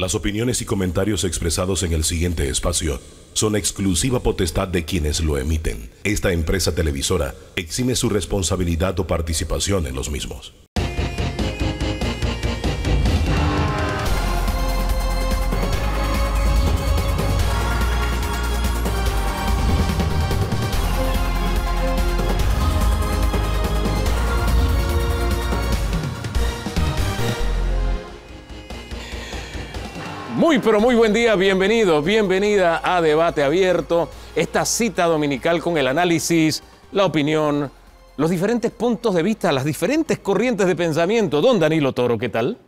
Las opiniones y comentarios expresados en el siguiente espacio son exclusiva potestad de quienes lo emiten. Esta empresa televisora exime su responsabilidad o participación en los mismos. Muy, pero muy buen día, Bienvenido, bienvenida a Debate Abierto, esta cita dominical con el análisis, la opinión, los diferentes puntos de vista, las diferentes corrientes de pensamiento. Don Danilo Toro, ¿qué tal?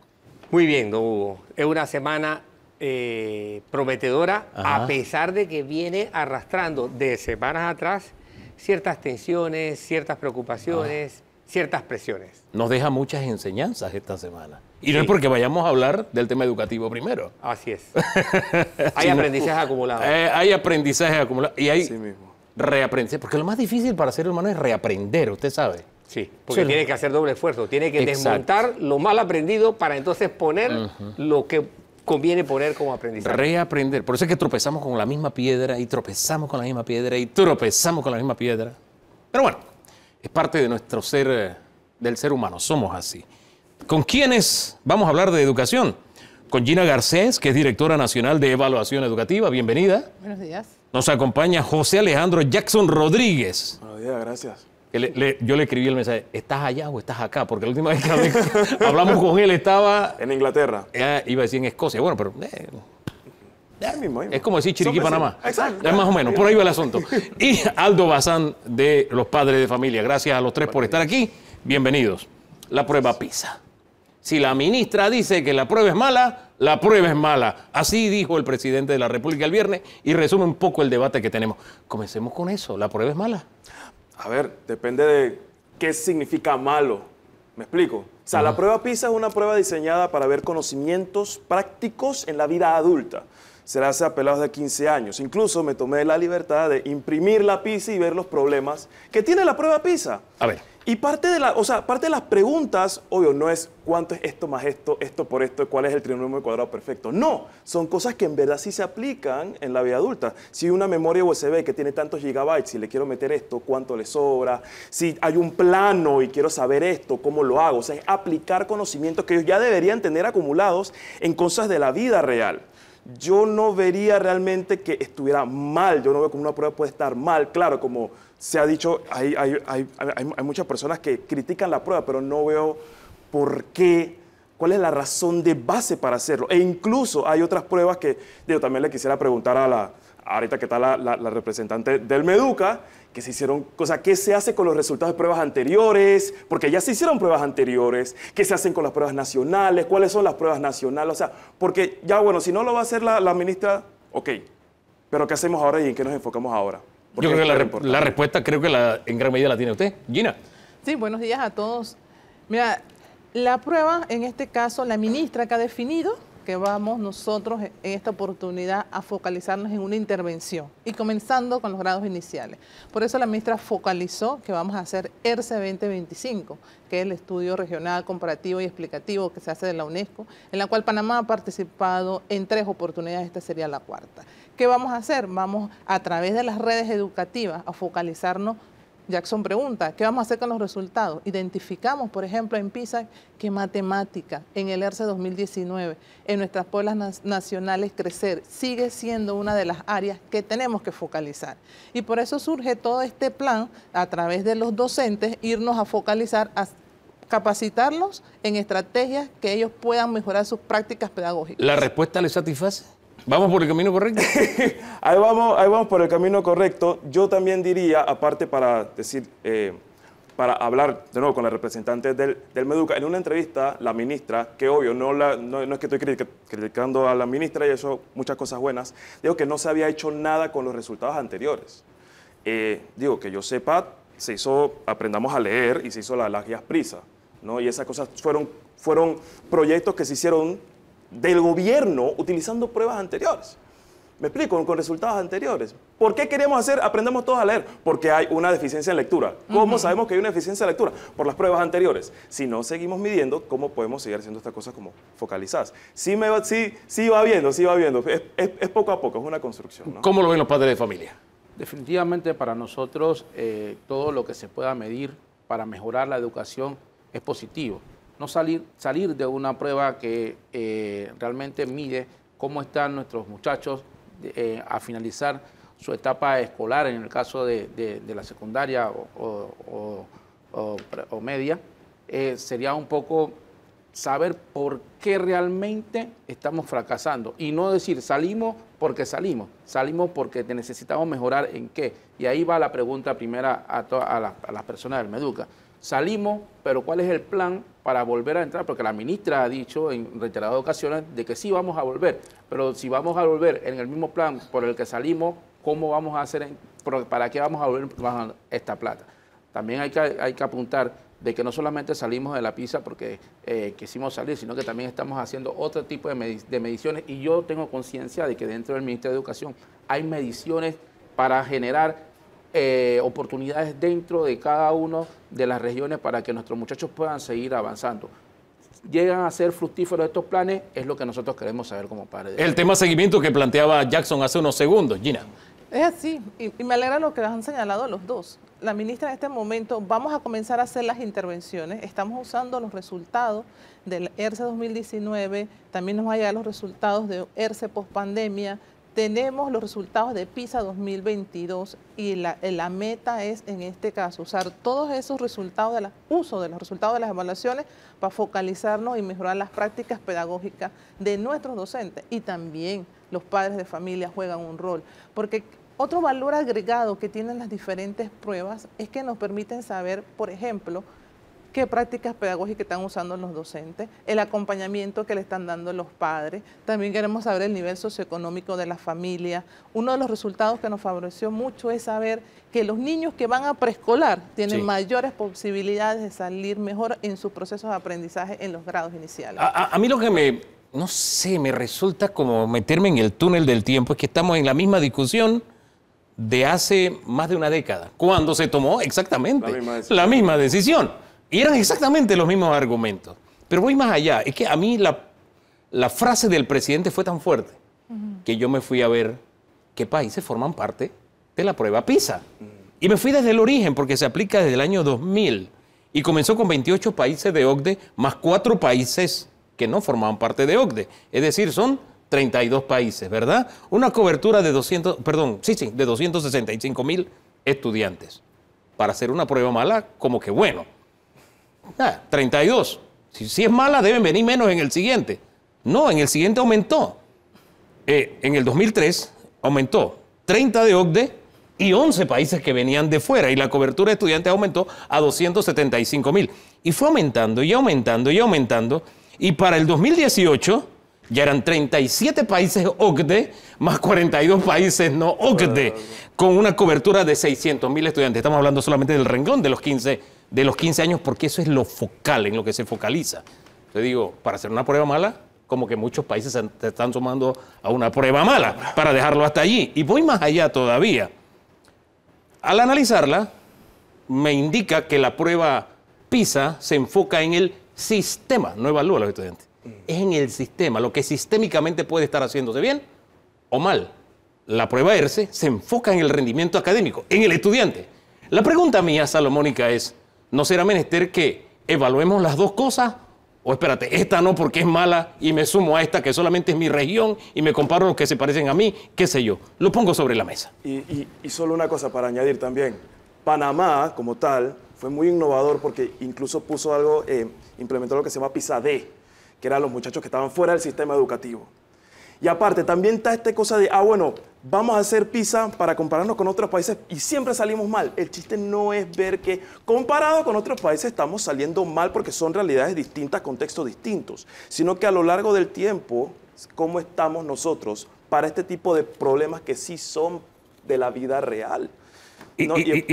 Muy bien, don Hugo. Es una semana eh, prometedora, a pesar de que viene arrastrando de semanas atrás ciertas tensiones, ciertas preocupaciones, ah. ciertas presiones. Nos deja muchas enseñanzas esta semana. Y no es porque vayamos a hablar del tema educativo primero. Así es. hay aprendizaje acumulado. Eh, hay aprendizaje acumulado. Y hay Porque lo más difícil para ser humano es reaprender, usted sabe. Sí, porque tiene que hacer doble esfuerzo. Tiene que desmontar lo mal aprendido para entonces poner lo que conviene poner como aprendizaje. Reaprender. Por eso es que tropezamos con la misma piedra y tropezamos con la misma piedra y tropezamos con la misma piedra. Pero bueno, es parte de nuestro ser, eh, del ser humano. Somos así. ¿Con quiénes vamos a hablar de educación? Con Gina Garcés, que es directora nacional de evaluación educativa. Bienvenida. Buenos días. Nos acompaña José Alejandro Jackson Rodríguez. Buenos días, gracias. yo le escribí el mensaje, ¿estás allá o estás acá? Porque la última vez que hablamos con él estaba... En Inglaterra. iba a decir en Escocia, bueno, pero... Eh, es como decir Chiriquí, Panamá. Exacto. Es más o menos, por ahí va el asunto. Y Aldo Bazán de los Padres de Familia. Gracias a los tres por estar aquí. Bienvenidos. La prueba PISA. Si la ministra dice que la prueba es mala, la prueba es mala. Así dijo el presidente de la República el viernes y resume un poco el debate que tenemos. Comencemos con eso, la prueba es mala. A ver, depende de qué significa malo. ¿Me explico? O sea, la prueba PISA es una prueba diseñada para ver conocimientos prácticos en la vida adulta. Se la hace a pelados de 15 años. Incluso me tomé la libertad de imprimir la PISA y ver los problemas que tiene la prueba PISA. A ver. Y parte de, la, parte de las preguntas, obvio, no es cuánto es esto más esto, esto por esto, cuál es el trinomio cuadrado perfecto. No, son cosas que en verdad sí se aplican en la vida adulta. Si una memoria USB que tiene tantos gigabytes, si le quiero meter esto, cuánto le sobra. Si hay un plano y quiero saber esto, cómo lo hago. O sea, es aplicar conocimientos que ellos ya deberían tener acumulados en cosas de la vida real yo no vería realmente que estuviera mal, yo no veo como una prueba puede estar mal, claro, como se ha dicho, hay, hay, muchas personas que critican la prueba, pero no veo por qué, cuál es la razón de base para hacerlo. E incluso hay otras pruebas que yo también le quisiera preguntar a la, ahorita que está la, representante del Meduca, que se hicieron, o sea, ¿qué se hace con los resultados de pruebas anteriores? Porque ya se hicieron pruebas anteriores, ¿qué se hacen con las pruebas nacionales? ¿Cuáles son las pruebas nacionales? O sea, porque ya, bueno, si no lo va a hacer la, la ministra, ok, pero ¿qué hacemos ahora y en qué nos enfocamos ahora? Yo creo que la, respuesta creo que la, en gran medida la tiene usted. Gina. Sí, buenos días a todos. Mira, la prueba, en este caso, la ministra que ha definido que vamos nosotros en esta oportunidad a focalizarnos en una intervención y comenzando con los grados iniciales. Por eso la ministra focalizó que vamos a hacer ERCE 2025, e que es el estudio regional comparativo y explicativo que se hace de la UNESCO, en la cual Panamá ha participado en tres oportunidades, esta sería la cuarta. ¿Qué vamos a hacer? Vamos a través de las redes educativas a focalizarnos Jackson pregunta, ¿qué vamos a hacer con los resultados? Identificamos, por ejemplo, en PISA que matemática en el ERCE 2019, en nuestras pueblas nacionales crecer, sigue siendo una de las áreas que tenemos que focalizar. Y por eso surge todo este plan a través de los docentes, irnos a focalizar, a capacitarlos en estrategias que ellos puedan mejorar sus prácticas pedagógicas. ¿La respuesta les satisface? ¿Vamos por el camino correcto? ahí, vamos, ahí vamos por el camino correcto. Yo también diría, aparte para decir, eh, para hablar de nuevo con la representante del, Meduca, en una entrevista, la ministra, que obvio, no, la, no, es que estoy criticando a la ministra y eso, muchas cosas buenas, digo que no se había hecho nada con los resultados anteriores. Eh, digo, que yo sepa, se hizo, aprendamos a leer y se hizo la, las prisa, ¿no? Y esas cosas fueron, fueron proyectos que se hicieron del gobierno utilizando pruebas anteriores. Me explico, con resultados anteriores. ¿Por qué queremos hacer Aprendemos todos a leer? Porque hay una deficiencia en lectura. ¿Cómo sabemos que hay una deficiencia en lectura? Por las pruebas anteriores. Si no seguimos midiendo, ¿cómo podemos seguir haciendo estas cosas como focalizadas? Sí, me va, sí, sí va viendo, sí va viendo. Es, poco a poco, es una construcción. ¿Cómo lo ven los padres de familia? Definitivamente para nosotros eh, todo lo que se pueda medir para mejorar la educación es positivo no salir, de una prueba que eh, realmente mide cómo están nuestros muchachos eh, a finalizar su etapa escolar, en el caso de, la secundaria o, media, eh, sería un poco saber por qué realmente estamos fracasando y no decir salimos porque salimos, salimos porque necesitamos mejorar en qué. Y ahí va la pregunta primera a, a las personas del Meduca salimos, pero ¿cuál es el plan para volver a entrar? Porque la ministra ha dicho en reiteradas ocasiones de que sí vamos a volver, pero si vamos a volver en el mismo plan por el que salimos, ¿cómo vamos a hacer? ¿Para qué vamos a volver bajo esta plata? También hay que, hay que apuntar de que no solamente salimos de la pizza porque eh, quisimos salir, sino que también estamos haciendo otro tipo de, de mediciones y yo tengo conciencia de que dentro del Ministerio de Educación hay mediciones para generar eh, oportunidades dentro de cada una de las regiones para que nuestros muchachos puedan seguir avanzando llegan a ser fructíferos estos planes, es lo que nosotros queremos saber como padres. El tema seguimiento que planteaba Jackson hace unos segundos, Gina. Es así, y, me alegra lo que han señalado los dos. La ministra en este momento, vamos a comenzar a hacer las intervenciones, estamos usando los resultados del ERCE 2019, también nos va a llegar los resultados de ERCE post pandemia, tenemos los resultados de PISA 2022 y eh, la, meta es, en este caso, usar todos esos resultados, de uso de los resultados de las evaluaciones para focalizarnos y mejorar las prácticas pedagógicas de nuestros docentes y también los padres de familia juegan un rol, porque otro valor agregado que tienen las diferentes pruebas es que nos permiten saber, por ejemplo, qué prácticas pedagógicas están usando los docentes, el acompañamiento que le están dando los padres. También queremos saber el nivel socioeconómico de la familia. Uno de los resultados que nos favoreció mucho es saber que los niños que van a preescolar tienen mayores posibilidades de salir mejor en sus procesos de aprendizaje en los grados iniciales. A, mí lo que me, no sé, me resulta como meterme en el túnel del tiempo es que estamos en la misma discusión de hace más de una década, cuando se tomó exactamente La misma decisión. Y eran exactamente los mismos argumentos. Pero voy más allá. Es que a mí la, frase del presidente fue tan fuerte que yo me fui a ver qué países forman parte de la prueba PISA. Y me fui desde el origen porque se aplica desde el año 2000 y comenzó con 28 países de OCDE más cuatro países que no formaban parte de OCDE. Es decir, son 32 países, ¿verdad? Una cobertura de 200, perdón, sí, sí, de 265 mil estudiantes. Para hacer una prueba mala, como que bueno. 32. Ah, si, es mala, deben venir menos en el siguiente. No, en el siguiente aumentó. Eh, en el 2003 aumentó 30 de OCDE y 11 países que venían de fuera y la cobertura de estudiantes aumentó a 275 mil. Y fue aumentando y aumentando y aumentando. Y para el 2018 ya eran 37 países OCDE más 42 países no OCDE, ah. con una cobertura de 600 mil estudiantes. Estamos hablando solamente del renglón de los 15 de los 15 años porque eso es lo focal, en lo que se focaliza. Yo digo, para hacer una prueba mala, como que muchos países se están sumando a una prueba mala para dejarlo hasta allí. Y voy más allá todavía. Al analizarla, me indica que la prueba PISA se enfoca en el sistema, no evalúa a los estudiantes. Es en el sistema, lo que sistémicamente puede estar haciéndose bien o mal. La prueba ERCE se enfoca en el rendimiento académico, en el estudiante. La pregunta mía, Salomónica, es, ¿no será menester que evaluemos las dos cosas? O espérate, esta no porque es mala y me sumo a esta que solamente es mi región y me comparo los que se parecen a mí, qué sé yo. Lo pongo sobre la mesa. Y, solo una cosa para añadir también. Panamá, como tal, fue muy innovador porque incluso puso algo, eh, implementó lo que se llama pisa que eran los muchachos que estaban fuera del sistema educativo. Y aparte, también está esta cosa de, ah, bueno, vamos a hacer pizza para compararnos con otros países y siempre salimos mal. El chiste no es ver que comparado con otros países estamos saliendo mal porque son realidades distintas, contextos distintos, sino que a lo largo del tiempo, cómo estamos nosotros para este tipo de problemas que sí son de la vida real. Y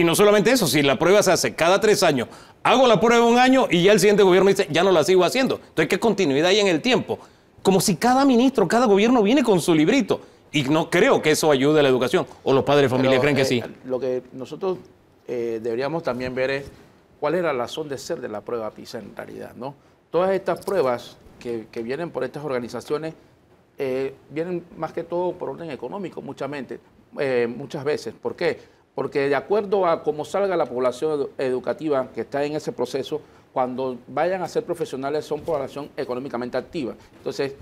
no, solamente eso, si la prueba se hace cada tres años, hago la prueba un año y ya el siguiente gobierno dice, ya no la sigo haciendo. Entonces, ¿qué continuidad hay en el tiempo? Como si cada ministro, cada gobierno viene con su librito. Y no creo que eso ayude a la educación. ¿O los padres de familia creen que eh, sí? Lo que nosotros eh, deberíamos también ver es cuál era la razón de ser de la prueba PISA en realidad. ¿no? Todas estas pruebas que, vienen por estas organizaciones eh, vienen más que todo por orden económico muchamente, muchas veces. ¿Por qué? Porque de acuerdo a cómo salga la población educativa que está en ese proceso, cuando vayan a ser profesionales son población económicamente activa. Entonces,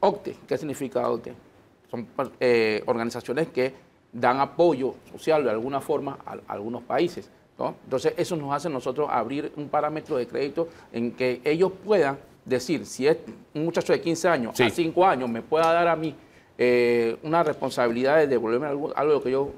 OCTE, ¿qué significa OCTE? Son eh, organizaciones que dan apoyo social de alguna forma a, algunos países. Entonces, eso nos hace nosotros abrir un parámetro de crédito en que ellos puedan decir, si es un muchacho de 15 años, a 5 años, me pueda dar a mí eh, una responsabilidad de devolverme algo,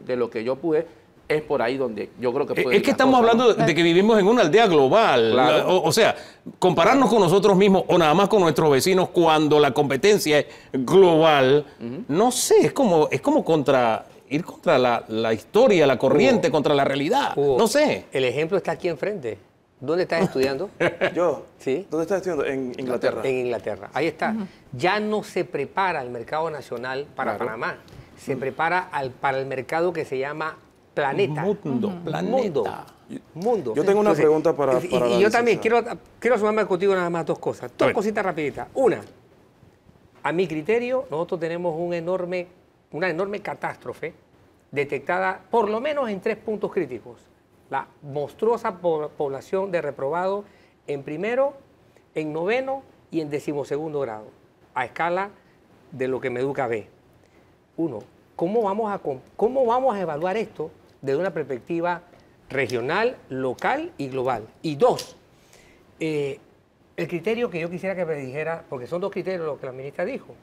de lo que yo pude, es por ahí donde yo creo que eh, puede Es que estamos hablando de que vivimos en una aldea global. O, sea, compararnos con nosotros mismos o nada más con nuestros vecinos cuando la competencia es global, no sé, es como, es como contra ir contra la, historia, la corriente, contra la realidad. no sé. El ejemplo está aquí enfrente. ¿Dónde estás estudiando? Yo. ¿Sí? ¿Dónde estás estudiando? En Inglaterra. En Inglaterra. Ahí está. Ya no se prepara el mercado nacional para Panamá. Se prepara al, para el mercado que se llama Planeta. Mundo, Mundo. Yo tengo una pregunta para, para y, yo también quiero, quiero sumarme contigo nada más dos cosas. Dos cositas rapiditas. Una, a mi criterio, nosotros tenemos un enorme, una enorme catástrofe detectada por lo menos en tres puntos críticos. La monstruosa población de reprobados en primero, en noveno y en decimosegundo grado, a escala de lo que Meduca ve. Uno, ¿cómo vamos a, cómo vamos a evaluar esto desde una perspectiva regional, local y global. Y dos, eh, el criterio que yo quisiera que me dijera, porque son dos criterios lo que la ministra dijo.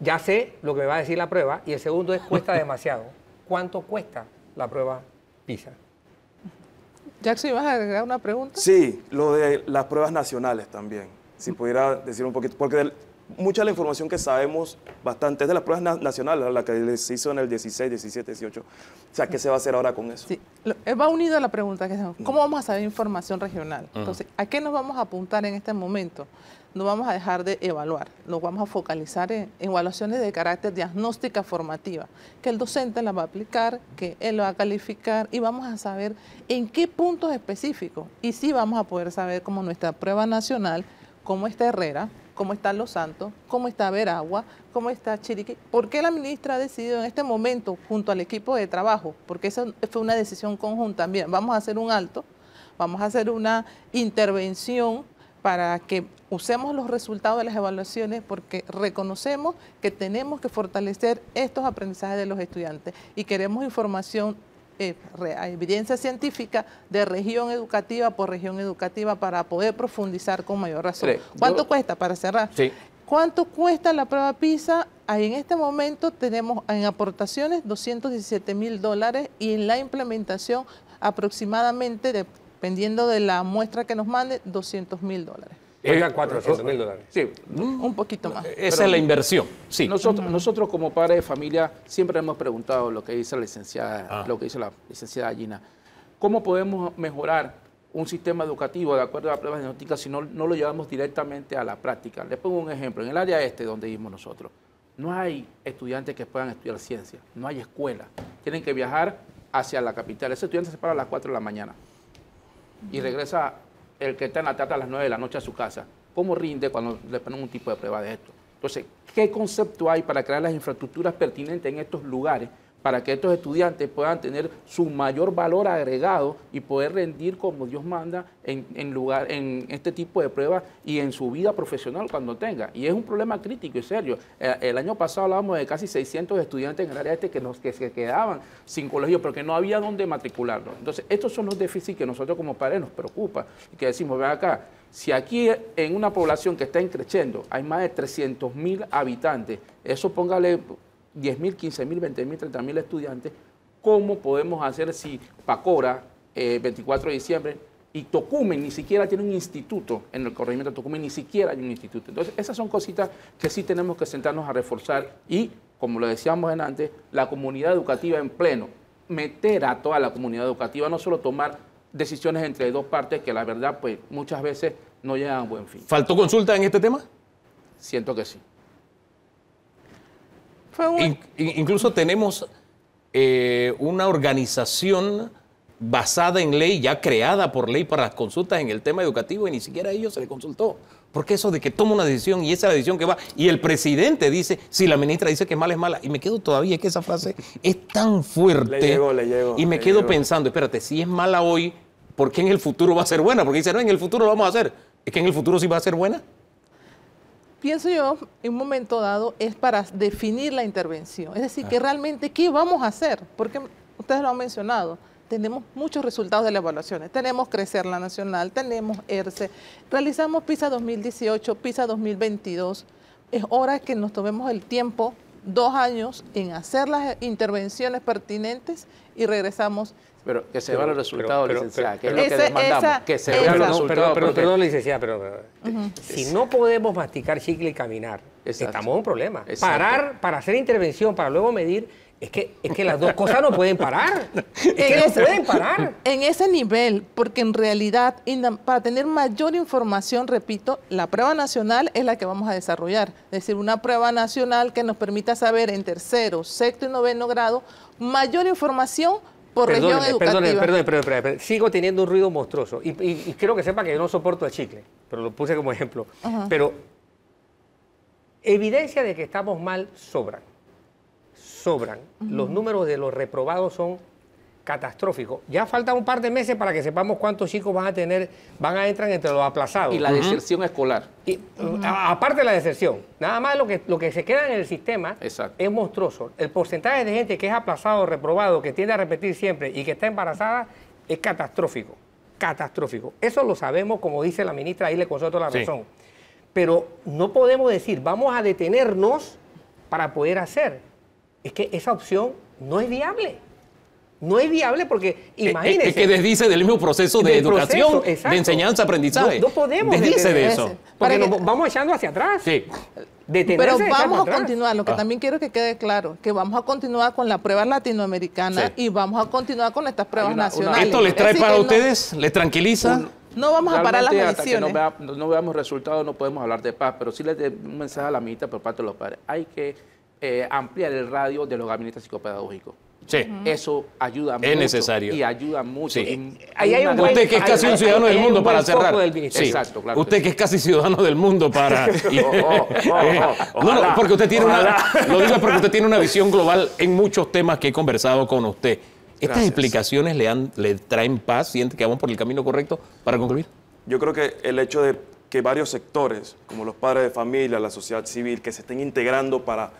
Ya sé lo que me va a decir la prueba y el segundo es cuesta demasiado. ¿Cuánto cuesta la prueba PISA? Jackson, ¿vas a agregar una pregunta? Sí, lo de las pruebas nacionales también. Si pudiera decir un poquito, porque mucha de la información que sabemos bastante es de las pruebas nacionales, la que les hizo en el 16, 17, 18. O sea, ¿qué se va a hacer ahora con eso? Sí, eh, va unido a la pregunta que hacemos, ¿cómo vamos a saber información regional? Entonces, ¿a qué nos vamos a apuntar en este momento? No vamos a dejar de evaluar, nos vamos a focalizar en evaluaciones de carácter diagnóstica formativa, que el docente la va a aplicar, que él va a calificar y vamos a saber en qué puntos específicos. Y sí vamos a poder saber cómo nuestra prueba nacional, cómo está Herrera, cómo están Los Santos, cómo está Veragua, cómo está Chiriquí. ¿Por qué la ministra ha decidido en este momento, junto al equipo de trabajo, porque esa fue una decisión conjunta, bien, vamos a hacer un alto, vamos a hacer una intervención para que usemos los resultados de las evaluaciones porque reconocemos que tenemos que fortalecer estos aprendizajes de los estudiantes y queremos información eh, evidencia científica de región educativa por región educativa para poder profundizar con mayor razón. ¿Cuánto cuesta para cerrar? ¿Cuánto cuesta la prueba PISA? Ahí en este momento tenemos en aportaciones 217 mil dólares y en la implementación aproximadamente, dependiendo de la muestra que nos mande, 200 mil dólares. Oiga, 400 eh, mil eh, dólares. Sí. Mm, un poquito más. Eh, esa es la inversión, Nosotros, mm. nosotros como padres de familia siempre hemos preguntado lo que dice la licenciada, ah. lo que dice la licenciada Gina. ¿Cómo podemos mejorar un sistema educativo de acuerdo a las pruebas diagnósticas si no, lo llevamos directamente a la práctica? Les pongo un ejemplo. En el área este donde vivimos nosotros, no hay estudiantes que puedan estudiar ciencia, no hay escuela. Tienen que viajar hacia la capital. Ese estudiante se para a las 4 de la mañana y regresa el que está en la a las 9 de la noche a su casa? ¿Cómo rinde cuando le ponen un tipo de prueba de esto? Entonces, ¿qué concepto hay para crear las infraestructuras pertinentes en estos lugares para que estos estudiantes puedan tener su mayor valor agregado y poder rendir como Dios manda en, lugar, en este tipo de pruebas y en su vida profesional cuando tenga. Y es un problema crítico y serio. Eh, el, año pasado hablábamos de casi 600 estudiantes en el área este que, nos, que se quedaban sin colegio porque no había dónde matricularlos. Entonces, estos son los déficits que nosotros como padres nos preocupa y que decimos, ven acá, si aquí en una población que está creciendo hay más de 300 mil habitantes, eso póngale 10.000, 15.000, 20.000, 30.000 estudiantes, ¿cómo podemos hacer si Pacora, 24 eh, de diciembre, y Tocumen ni siquiera tiene un instituto en el corregimiento de Tocumen, ni siquiera hay un instituto. Entonces, esas son cositas que sí tenemos que sentarnos a reforzar y, como lo decíamos antes, la comunidad educativa en pleno, meter a toda la comunidad educativa, no solo tomar decisiones entre dos partes que la verdad, pues muchas veces no llegan a buen fin. ¿Faltó consulta en este tema? Siento que sí incluso tenemos eh, una organización basada en ley, ya creada por ley para las consultas en el tema educativo y ni siquiera a ellos se le consultó. Porque eso de que toma una decisión y esa decisión que va, y el presidente dice, si la ministra dice que mal es mala, y me quedo todavía, es que esa frase es tan fuerte. Le llego, le llego, y me quedo pensando, espérate, si es mala hoy, ¿por qué en el futuro va a ser buena? Porque dice, no, en el futuro lo vamos a hacer. ¿Es que en el futuro sí va a ser buena? pienso yo, en un momento dado es para definir la intervención. Es decir, que realmente qué vamos a hacer, porque ustedes lo han mencionado, tenemos muchos resultados de las evaluaciones. Tenemos Crecer la Nacional, tenemos ERCE, realizamos PISA 2018, PISA 2022. Es hora que nos tomemos el tiempo, dos años, en hacer las intervenciones pertinentes y regresamos pero que se vean los resultados licenciada, que es lo que que se vean los resultados Perdón, perdón, licenciada, pero, eh, si no podemos masticar chicle y caminar, estamos un problema. Parar para hacer intervención, para luego medir, es que, es que las dos cosas no pueden parar. no pueden parar. En ese nivel, porque en realidad, para tener mayor información, repito, la prueba nacional es la que vamos a desarrollar. Es decir, una prueba nacional que nos permita saber en tercero, sexto y noveno grado mayor información por perdón, región educativa. Perdón, sigo teniendo un ruido monstruoso. Y, y, creo que sepa que yo no soporto el chicle, pero lo puse como ejemplo. Pero evidencia de que estamos mal sobran. Sobran. Los números de los reprobados son catastrófico. Ya falta un par de meses para que sepamos cuántos chicos van a tener, van a entrar entre los aplazados. Y la deserción escolar. Y, aparte de la deserción, nada más lo que, lo que se queda en el sistema es monstruoso. El porcentaje de gente que es aplazado, reprobado, que tiende a repetir siempre y que está embarazada es catastrófico. Catastrófico. Eso lo sabemos, como dice la ministra, ahí le concedo la razón. Pero no podemos decir, vamos a detenernos para poder hacer. Es que esa opción no es viable. No es viable porque eh, eh, imagínense. Es que desdice del mismo proceso de educación, de enseñanza, aprendizaje. No, podemos. Desdice de, eso. Porque nos vamos echando hacia atrás. Sí. Pero vamos a continuar, lo que ah. también quiero que quede claro, que vamos a continuar con la prueba latinoamericana y vamos a continuar con estas pruebas nacionales. ¿Esto les trae para ustedes? ¿Les tranquiliza? No vamos a parar las mediciones. no, veamos resultados, no podemos hablar de paz, pero sí les de un mensaje a la mitad por parte de los padres. Hay que eh, ampliar el radio de los gabinetes psicopedagógicos. Sí. Eso ayuda mucho. Es necesario. Y ayuda mucho. Usted que es casi un ciudadano del mundo para cerrar. Exacto, claro usted que, es casi ciudadano del mundo para. Oh, oh, oh, no, no, porque usted tiene una. Lo digo porque usted tiene una visión global en muchos temas que he conversado con usted. ¿Estas explicaciones le, le traen paz? ¿Siente que vamos por el camino correcto para concluir? Yo creo que el hecho de que varios sectores, como los padres de familia, la sociedad civil, que se estén integrando para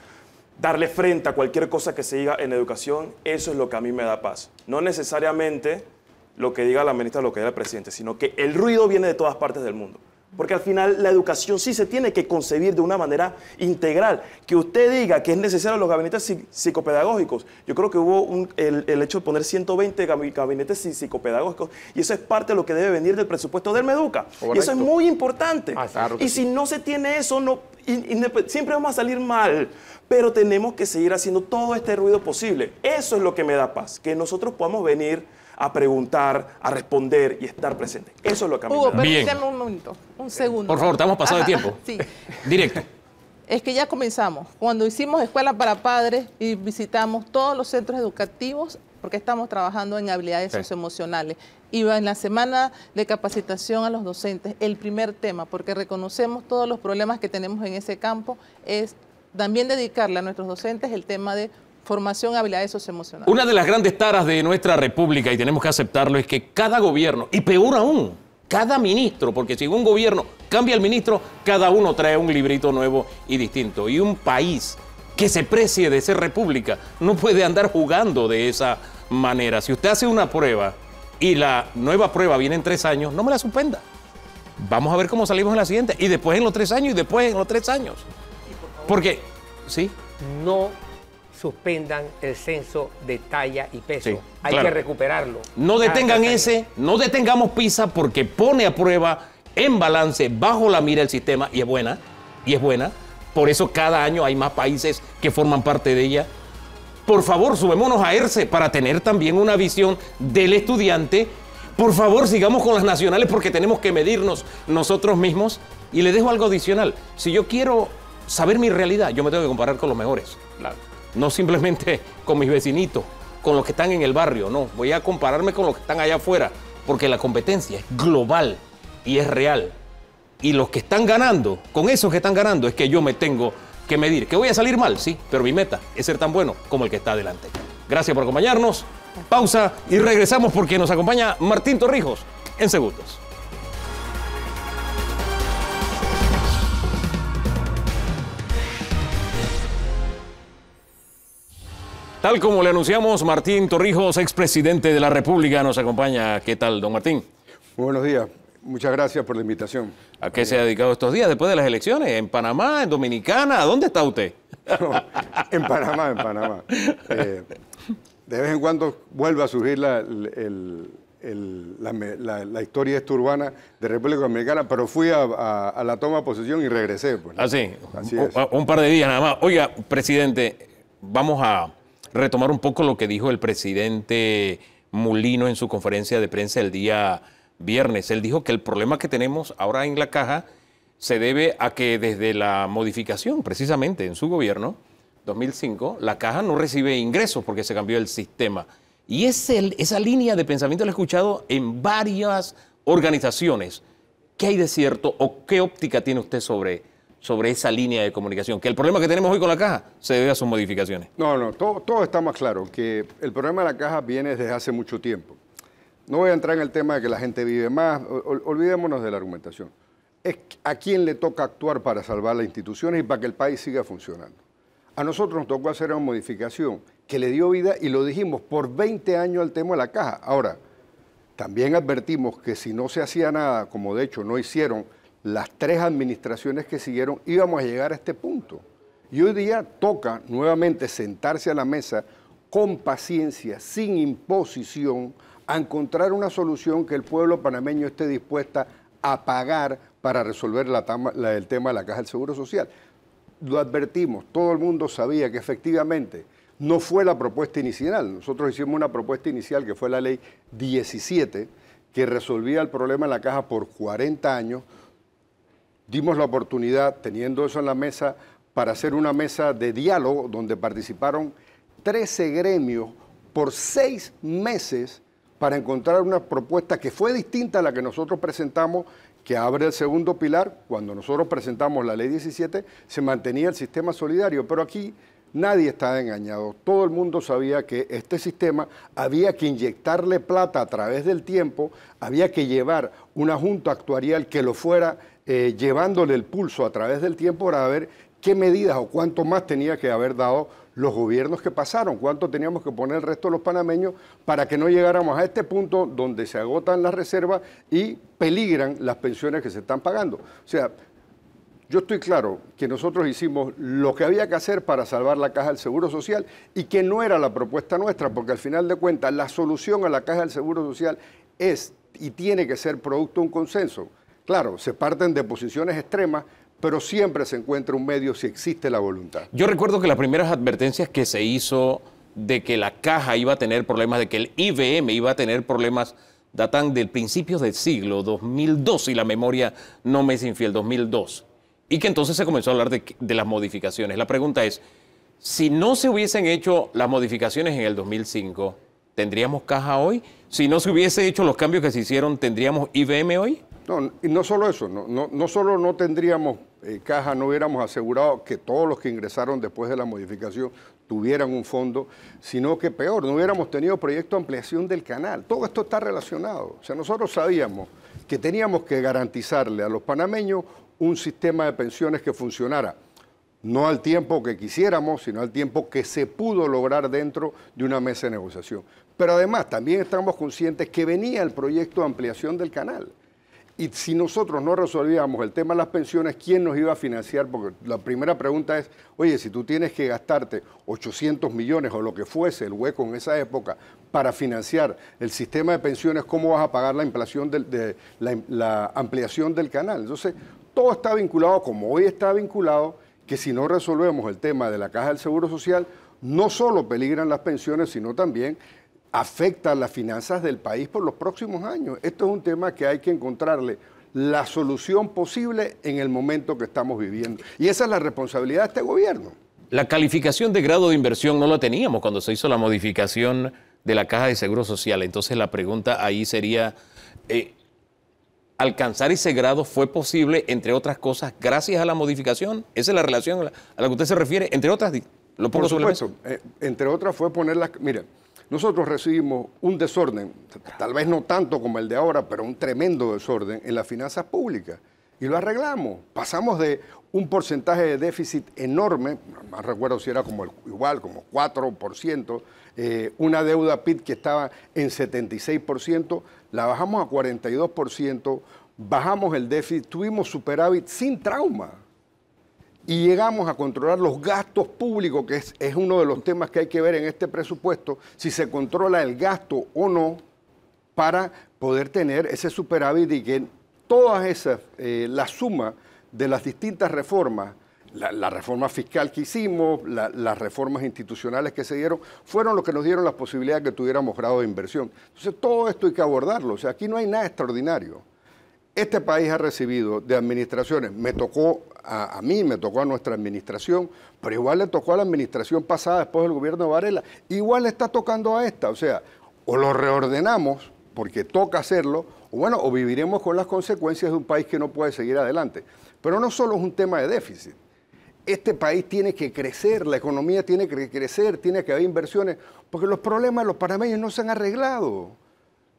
darle frente a cualquier cosa que se diga en educación, eso es lo que a mí me da paz. No necesariamente lo que diga la ministra, lo que diga el presidente, sino que el ruido viene de todas partes del mundo. Porque al final la educación sí se tiene que concebir de una manera integral. Que usted diga que es necesario los gabinetes psicopedagógicos. Yo creo que hubo el, hecho de poner 120 gabinetes psicopedagógicos y eso es parte de lo que debe venir del presupuesto del Meduca. Y eso es muy importante. Ah, y si no se tiene eso, no, siempre vamos a salir mal pero tenemos que seguir haciendo todo este ruido posible. Eso es lo que me da paz, que nosotros podamos venir a preguntar, a responder y estar presentes. Eso es lo que Hugo, me un momento, un segundo. Por favor, estamos pasado de tiempo. sí. Directo. Es que ya comenzamos. Cuando hicimos Escuela para Padres y visitamos todos los centros educativos, porque estamos trabajando en habilidades socioemocionales. Iba en la semana de capacitación a los docentes, el primer tema, porque reconocemos todos los problemas que tenemos en ese campo, es también dedicarle a nuestros docentes el tema de formación, habilidades emocionales. Una de las grandes taras de nuestra república, y tenemos que aceptarlo, es que cada gobierno, y peor aún, cada ministro, porque si un gobierno cambia el ministro, cada uno trae un librito nuevo y distinto. Y un país que se precie de ser república no puede andar jugando de esa manera. Si usted hace una prueba y la nueva prueba viene en tres años, no me la suspenda. Vamos a ver cómo salimos en la siguiente. Y después en los tres años y después en los tres años. Porque, ¿sí? No suspendan el censo de talla y peso. Hay que recuperarlo. No detengan ese, no detengamos PISA porque pone a prueba en balance, bajo la mira el sistema y es buena, y es buena. Por eso cada año hay más países que forman parte de ella. Por favor, subémonos a ERCE para tener también una visión del estudiante. Por favor, sigamos con las nacionales porque tenemos que medirnos nosotros mismos. Y le dejo algo adicional. Si yo quiero saber mi realidad, yo me tengo que comparar con los mejores. Claro. No simplemente con mis vecinitos, con los que están en el barrio, no. Voy a compararme con los que están allá afuera, porque la competencia es global y es real. Y los que están ganando, con esos que están ganando, es que yo me tengo que medir. Que voy a salir mal, sí, pero mi meta es ser tan bueno como el que está adelante. Gracias por acompañarnos. Pausa y regresamos porque nos acompaña Martín Torrijos en segundos. Tal como le anunciamos, Martín Torrijos, expresidente de la República, nos acompaña. ¿Qué tal, don Martín? Muy buenos días. Muchas gracias por la invitación. ¿A qué se ha dedicado estos días después de las elecciones? ¿En Panamá? ¿En Dominicana? ¿A ¿Dónde está usted? en Panamá, en Panamá. Eh, de vez en cuando vuelve a surgir la, la, historia esta urbana de República Dominicana, pero fui a, la toma de posesión y regresé. Pues. Ah, Así, es. un, par de días nada más. Oiga, presidente, vamos a, retomar un poco lo que dijo el presidente Mulino en su conferencia de prensa el día viernes. Él dijo que el problema que tenemos ahora en la caja se debe a que desde la modificación, precisamente en su gobierno, 2005, la caja no recibe ingresos porque se cambió el sistema. Y esa línea de pensamiento la he escuchado en varias organizaciones. ¿Qué hay de cierto o qué óptica tiene usted sobre sobre esa línea de comunicación? Que el problema que tenemos hoy con la caja se debe a sus modificaciones. No, no, todo, todo está más claro, que el problema de la caja viene desde hace mucho tiempo. No voy a entrar en el tema de que la gente vive más, olvidémonos de la argumentación. Es a quién le toca actuar para salvar las instituciones y para que el país siga funcionando. A nosotros nos tocó hacer una modificación que le dio vida y lo dijimos por 20 años al tema de la caja. Ahora, también advertimos que si no se hacía nada, como de hecho no hicieron las tres administraciones que siguieron, íbamos a llegar a este punto. Y hoy día toca nuevamente sentarse a la mesa con paciencia, sin imposición, a encontrar una solución que el pueblo panameño esté dispuesta a pagar para resolver el tema de la caja del Seguro Social. Lo advertimos, todo el mundo sabía que efectivamente no fue la propuesta inicial. Nosotros hicimos una propuesta inicial que fue la ley 17, que resolvía el problema de la caja por 40 años, dimos la oportunidad, teniendo eso en la mesa, para hacer una mesa de diálogo donde participaron 13 gremios por seis meses para encontrar una propuesta que fue distinta a la que nosotros presentamos, que abre el segundo pilar. Cuando nosotros presentamos la ley 17, se mantenía el sistema solidario, pero aquí nadie estaba engañado. Todo el mundo sabía que este sistema había que inyectarle plata a través del tiempo, había que llevar una junta actuarial que lo fuera eh, llevándole el pulso a través del tiempo para ver qué medidas o cuánto más tenía que haber dado los gobiernos que pasaron, cuánto teníamos que poner el resto de los panameños para que no llegáramos a este punto donde se agotan las reservas y peligran las pensiones que se están pagando. O sea, yo estoy claro que nosotros hicimos lo que había que hacer para salvar la caja del Seguro Social y que no era la propuesta nuestra, porque al final de cuentas la solución a la caja del Seguro Social es y tiene que ser producto de un consenso. Claro, se parten de posiciones extremas, pero siempre se encuentra un medio si existe la voluntad. Yo recuerdo que las primeras advertencias que se hizo de que la caja iba a tener problemas, de que el IBM iba a tener problemas, datan del principio del siglo 2002, y la memoria no me es infiel, 2002. Y que entonces se comenzó a hablar de, las modificaciones. La pregunta es, si no se hubiesen hecho las modificaciones en el 2005, ¿tendríamos caja hoy? Si no se hubiesen hecho los cambios que se hicieron, ¿tendríamos IBM hoy? No, y no solo eso, no, solo no tendríamos eh, caja, no hubiéramos asegurado que todos los que ingresaron después de la modificación tuvieran un fondo, sino que peor, no hubiéramos tenido proyecto de ampliación del canal. Todo esto está relacionado. O sea, nosotros sabíamos que teníamos que garantizarle a los panameños un sistema de pensiones que funcionara, no al tiempo que quisiéramos, sino al tiempo que se pudo lograr dentro de una mesa de negociación. Pero además también estamos conscientes que venía el proyecto de ampliación del canal y si nosotros no resolvíamos el tema de las pensiones, ¿quién nos iba a financiar? Porque la primera pregunta es, oye, si tú tienes que gastarte 800 millones o lo que fuese el hueco en esa época para financiar el sistema de pensiones, ¿cómo vas a pagar la inflación de, la ampliación del canal? Entonces, todo está vinculado, como hoy está vinculado, que si no resolvemos el tema de la caja del Seguro Social, no solo peligran las pensiones, sino también afecta a las finanzas del país por los próximos años. Esto es un tema que hay que encontrarle la solución posible en el momento que estamos viviendo. Y esa es la responsabilidad de este gobierno. La calificación de grado de inversión no la teníamos cuando se hizo la modificación de la caja de seguro social. Entonces la pregunta ahí sería, eh, ¿alcanzar ese grado fue posible, entre otras cosas, gracias a la modificación? ¿Esa es la relación a la, que usted se refiere? Entre otras, lo pongo Por sobre la eh, entre otras fue poner la Mira, nosotros recibimos un desorden, tal vez no tanto como el de ahora, pero un tremendo desorden en las finanzas públicas. Y lo arreglamos. Pasamos de un porcentaje de déficit enorme, más recuerdo si era como el, igual, como 4%, eh, una deuda pib que estaba en 76%, la bajamos a 42%, bajamos el déficit, tuvimos superávit sin trauma y llegamos a controlar los gastos públicos, que es, uno de los temas que hay que ver en este presupuesto, si se controla el gasto o no, para poder tener ese superávit y que todas esas, eh, la suma de las distintas reformas, la, reforma fiscal que hicimos, las reformas institucionales que se dieron, fueron los que nos dieron la posibilidad de que tuviéramos grado de inversión. Entonces todo esto hay que abordarlo, o sea, aquí no hay nada extraordinario este país ha recibido de administraciones, me tocó a, mí, me tocó a nuestra administración, pero igual le tocó a la administración pasada después del gobierno de Varela, igual le está tocando a esta, o sea, o lo reordenamos porque toca hacerlo, o bueno, o viviremos con las consecuencias de un país que no puede seguir adelante. Pero no solo es un tema de déficit, este país tiene que crecer, la economía tiene que crecer, tiene que haber inversiones, porque los problemas de los panameños no se han arreglado.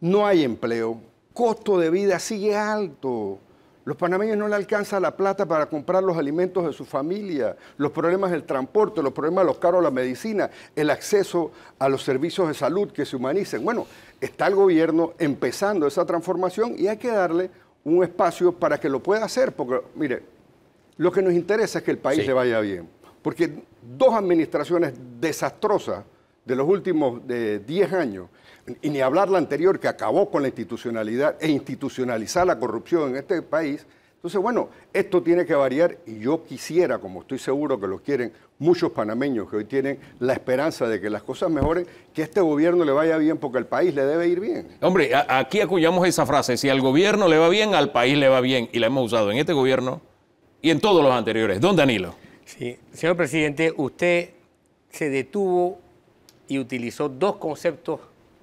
No hay empleo, costo de vida sigue alto. Los panameños no le alcanza la plata para comprar los alimentos de su familia, los problemas del transporte, los problemas de los caros la medicina, el acceso a los servicios de salud que se humanicen. Bueno, está el gobierno empezando esa transformación y hay que darle un espacio para que lo pueda hacer, porque mire, lo que nos interesa es que el país le vaya bien, porque dos administraciones desastrosas de los últimos 10 años y ni hablar la anterior que acabó con la institucionalidad e institucionalizar la corrupción en este país. Entonces, bueno, esto tiene que variar y yo quisiera, como estoy seguro que lo quieren muchos panameños que hoy tienen la esperanza de que las cosas mejoren, que este gobierno le vaya bien porque al país le debe ir bien. Hombre, aquí acuñamos esa frase, si al gobierno le va bien, al país le va bien, y la hemos usado en este gobierno y en todos los anteriores. Don Danilo. Sí, señor presidente, usted se detuvo y utilizó dos conceptos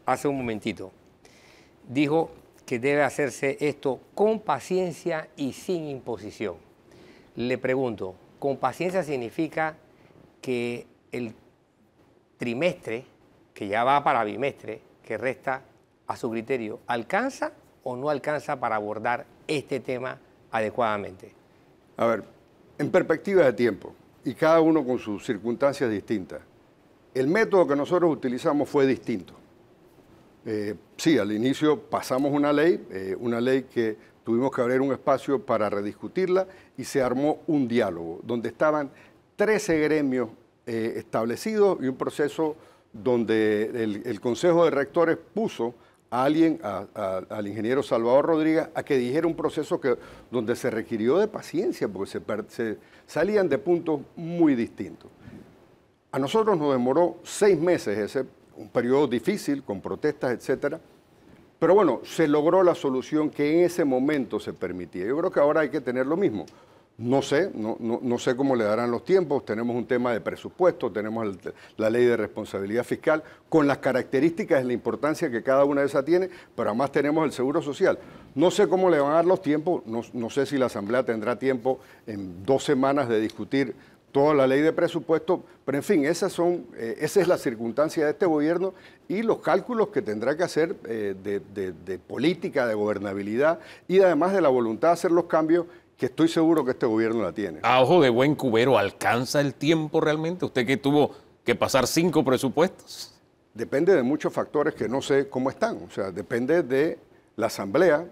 hace un momentito. Dijo que debe hacerse esto con paciencia y sin imposición. Le pregunto, ¿con paciencia significa que el trimestre, que ya va para bimestre, que resta a su criterio, alcanza o no alcanza para abordar este tema adecuadamente? A ver, en perspectiva de tiempo, y cada uno con sus circunstancias distintas, el método que nosotros utilizamos fue distinto. Eh, sí, al inicio pasamos una ley, eh, una ley que tuvimos que abrir un espacio para rediscutirla y se armó un diálogo donde estaban 13 gremios eh, establecidos y un proceso donde el, Consejo de Rectores puso a alguien, al ingeniero Salvador Rodríguez, a que dijera un proceso que, donde se requirió de paciencia porque se, salían de puntos muy distintos. A nosotros nos demoró seis meses ese proceso un periodo difícil con protestas, etcétera. Pero bueno, se logró la solución que en ese momento se permitía. Yo creo que ahora hay que tener lo mismo. No sé, no, sé cómo le darán los tiempos. Tenemos un tema de presupuesto, tenemos la ley de responsabilidad fiscal, con las características y la importancia que cada una de esas tiene, pero además tenemos el seguro social. No sé cómo le van a dar los tiempos, no, no sé si la Asamblea tendrá tiempo en dos semanas de discutir toda la ley de presupuesto, pero en fin, esas son, eh, esa es la circunstancia de este gobierno y los cálculos que tendrá que hacer eh, de, política, de gobernabilidad y además de la voluntad de hacer los cambios que estoy seguro que este gobierno la tiene. A ojo de buen cubero, ¿alcanza el tiempo realmente? Usted que tuvo que pasar cinco presupuestos. Depende de muchos factores que no sé cómo están, o sea, depende de la asamblea,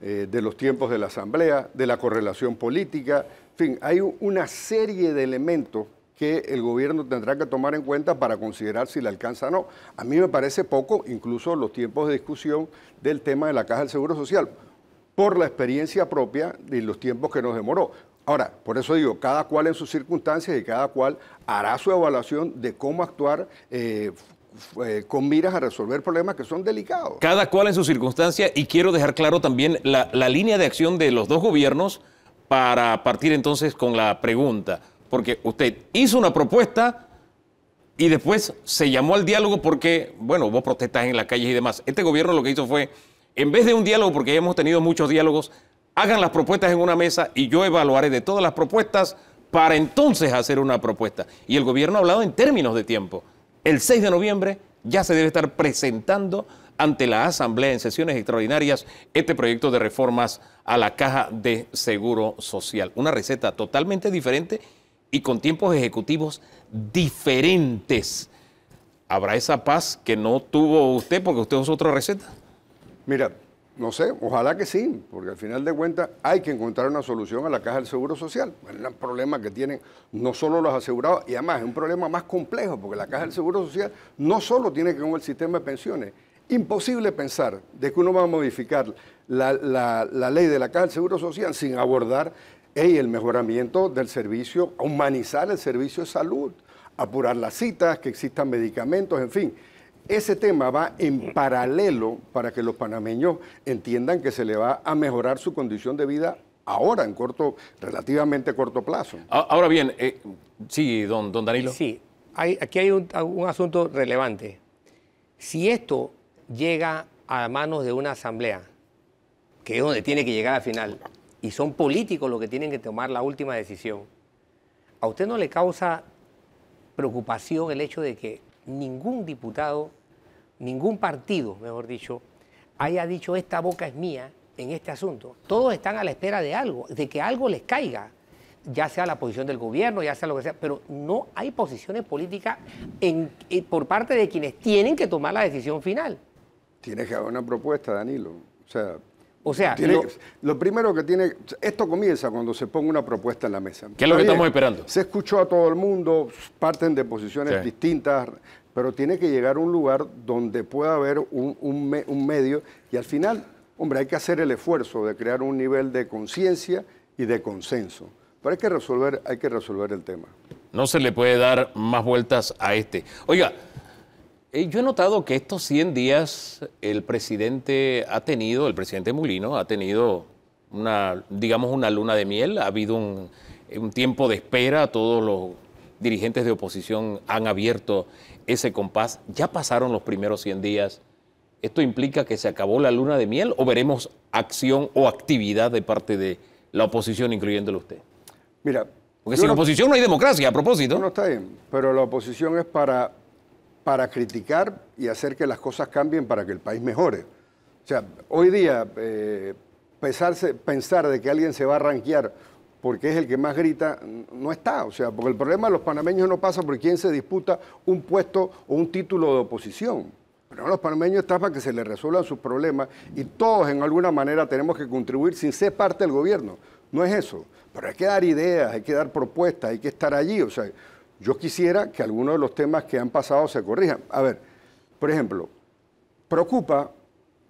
eh, de los tiempos de la asamblea, de la correlación política, en fin, hay una serie de elementos que el gobierno tendrá que tomar en cuenta para considerar si le alcanza o no. A mí me parece poco, incluso los tiempos de discusión del tema de la Caja del Seguro Social, por la experiencia propia de los tiempos que nos demoró. Ahora, por eso digo, cada cual en sus circunstancias y cada cual hará su evaluación de cómo actuar eh, eh, con miras a resolver problemas que son delicados. Cada cual en su circunstancia y quiero dejar claro también la línea de acción de los dos gobiernos para partir entonces con la pregunta, porque usted hizo una propuesta y después se llamó al diálogo porque, bueno, vos protestas en las calles y demás. Este gobierno lo que hizo fue, en vez de un diálogo, porque ya hemos tenido muchos diálogos, hagan las propuestas en una mesa y yo evaluaré de todas las propuestas para entonces hacer una propuesta. Y el gobierno ha hablado en términos de tiempo. El 6 de noviembre ya se debe estar presentando ante la Asamblea en sesiones extraordinarias este proyecto de reformas a la caja de seguro social. Una receta totalmente diferente y con tiempos ejecutivos diferentes. ¿Habrá esa paz que no tuvo usted porque usted usó otra receta? Mira, no sé, ojalá que sí, porque al final de cuentas hay que encontrar una solución a la caja del Seguro Social. Es un problema que tienen no solo los asegurados, y además es un problema más complejo, porque la caja del Seguro Social no solo tiene que ver con el sistema de pensiones, Imposible pensar de que uno va a modificar la, ley de la Caja del Seguro Social sin abordar el mejoramiento del servicio, humanizar el servicio de salud, apurar las citas, que existan medicamentos, en fin. Ese tema va en paralelo para que los panameños entiendan que se le va a mejorar su condición de vida ahora, en corto, relativamente corto plazo. Ahora bien, eh, sí, don, don Danilo. Sí, aquí hay un asunto relevante. Si esto llega a manos de una asamblea, que es donde tiene que llegar al final, y son políticos los que tienen que tomar la última decisión, ¿a usted no le causa preocupación el hecho de que ningún diputado, ningún partido, mejor dicho, haya dicho esta boca es mía en este asunto? Todos están a la espera de algo, de que algo les caiga ya sea la posición del gobierno, ya sea lo que sea, pero no hay posiciones políticas eh, por parte de quienes tienen que tomar la decisión final. Tienes que haber una propuesta, Danilo. O sea, o sea, lo, primero que tiene. Esto comienza cuando se ponga una propuesta en la mesa. ¿Qué es lo que estamos esperando? Se escuchó a todo el mundo, parten de posiciones distintas, pero tiene que llegar a un lugar donde pueda haber un, medio y al final, hombre, hay que hacer el esfuerzo de crear un nivel de conciencia y de consenso. Pero hay que resolver, hay que resolver el tema. No se le puede dar más vueltas a este. Oiga, eh, yo he notado que estos 100 días el presidente ha tenido, el presidente Mulino ha tenido una, digamos, una luna de miel. Ha habido un, tiempo de espera, todos los dirigentes de oposición han abierto ese compás. Ya pasaron los primeros 100 días. ¿Esto implica que se acabó la luna de miel o veremos acción o actividad de parte de la oposición, incluyéndolo usted? Mira. Porque sin oposición no hay democracia, a propósito. No, está bien, pero la oposición es para para criticar y hacer que las cosas cambien para que el país mejore. O sea, hoy día eh, pensar de que alguien se va a ranquear porque es el que más grita, no está. O sea, porque el problema de los panameños no pasa por quién se disputa un puesto o un título de oposición. Pero los panameños están para que se les resuelvan sus problemas y todos en alguna manera tenemos que contribuir sin ser parte del gobierno. No es eso. Pero hay que dar ideas, hay que dar propuestas, hay que estar allí. O sea, yo quisiera que algunos de los temas que han pasado se corrijan. A ver, por ejemplo, preocupa,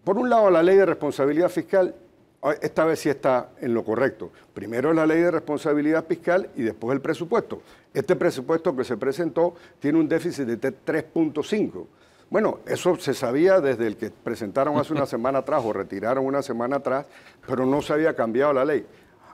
por un lado, la ley de responsabilidad fiscal, ah, esta vez sí está en lo correcto. Primero la ley de responsabilidad fiscal y después el presupuesto. Este presupuesto que se presentó tiene un déficit de 3.5. Bueno, eso se sabía desde el que presentaron hace una semana atrás o retiraron una semana atrás, pero no se había cambiado la ley.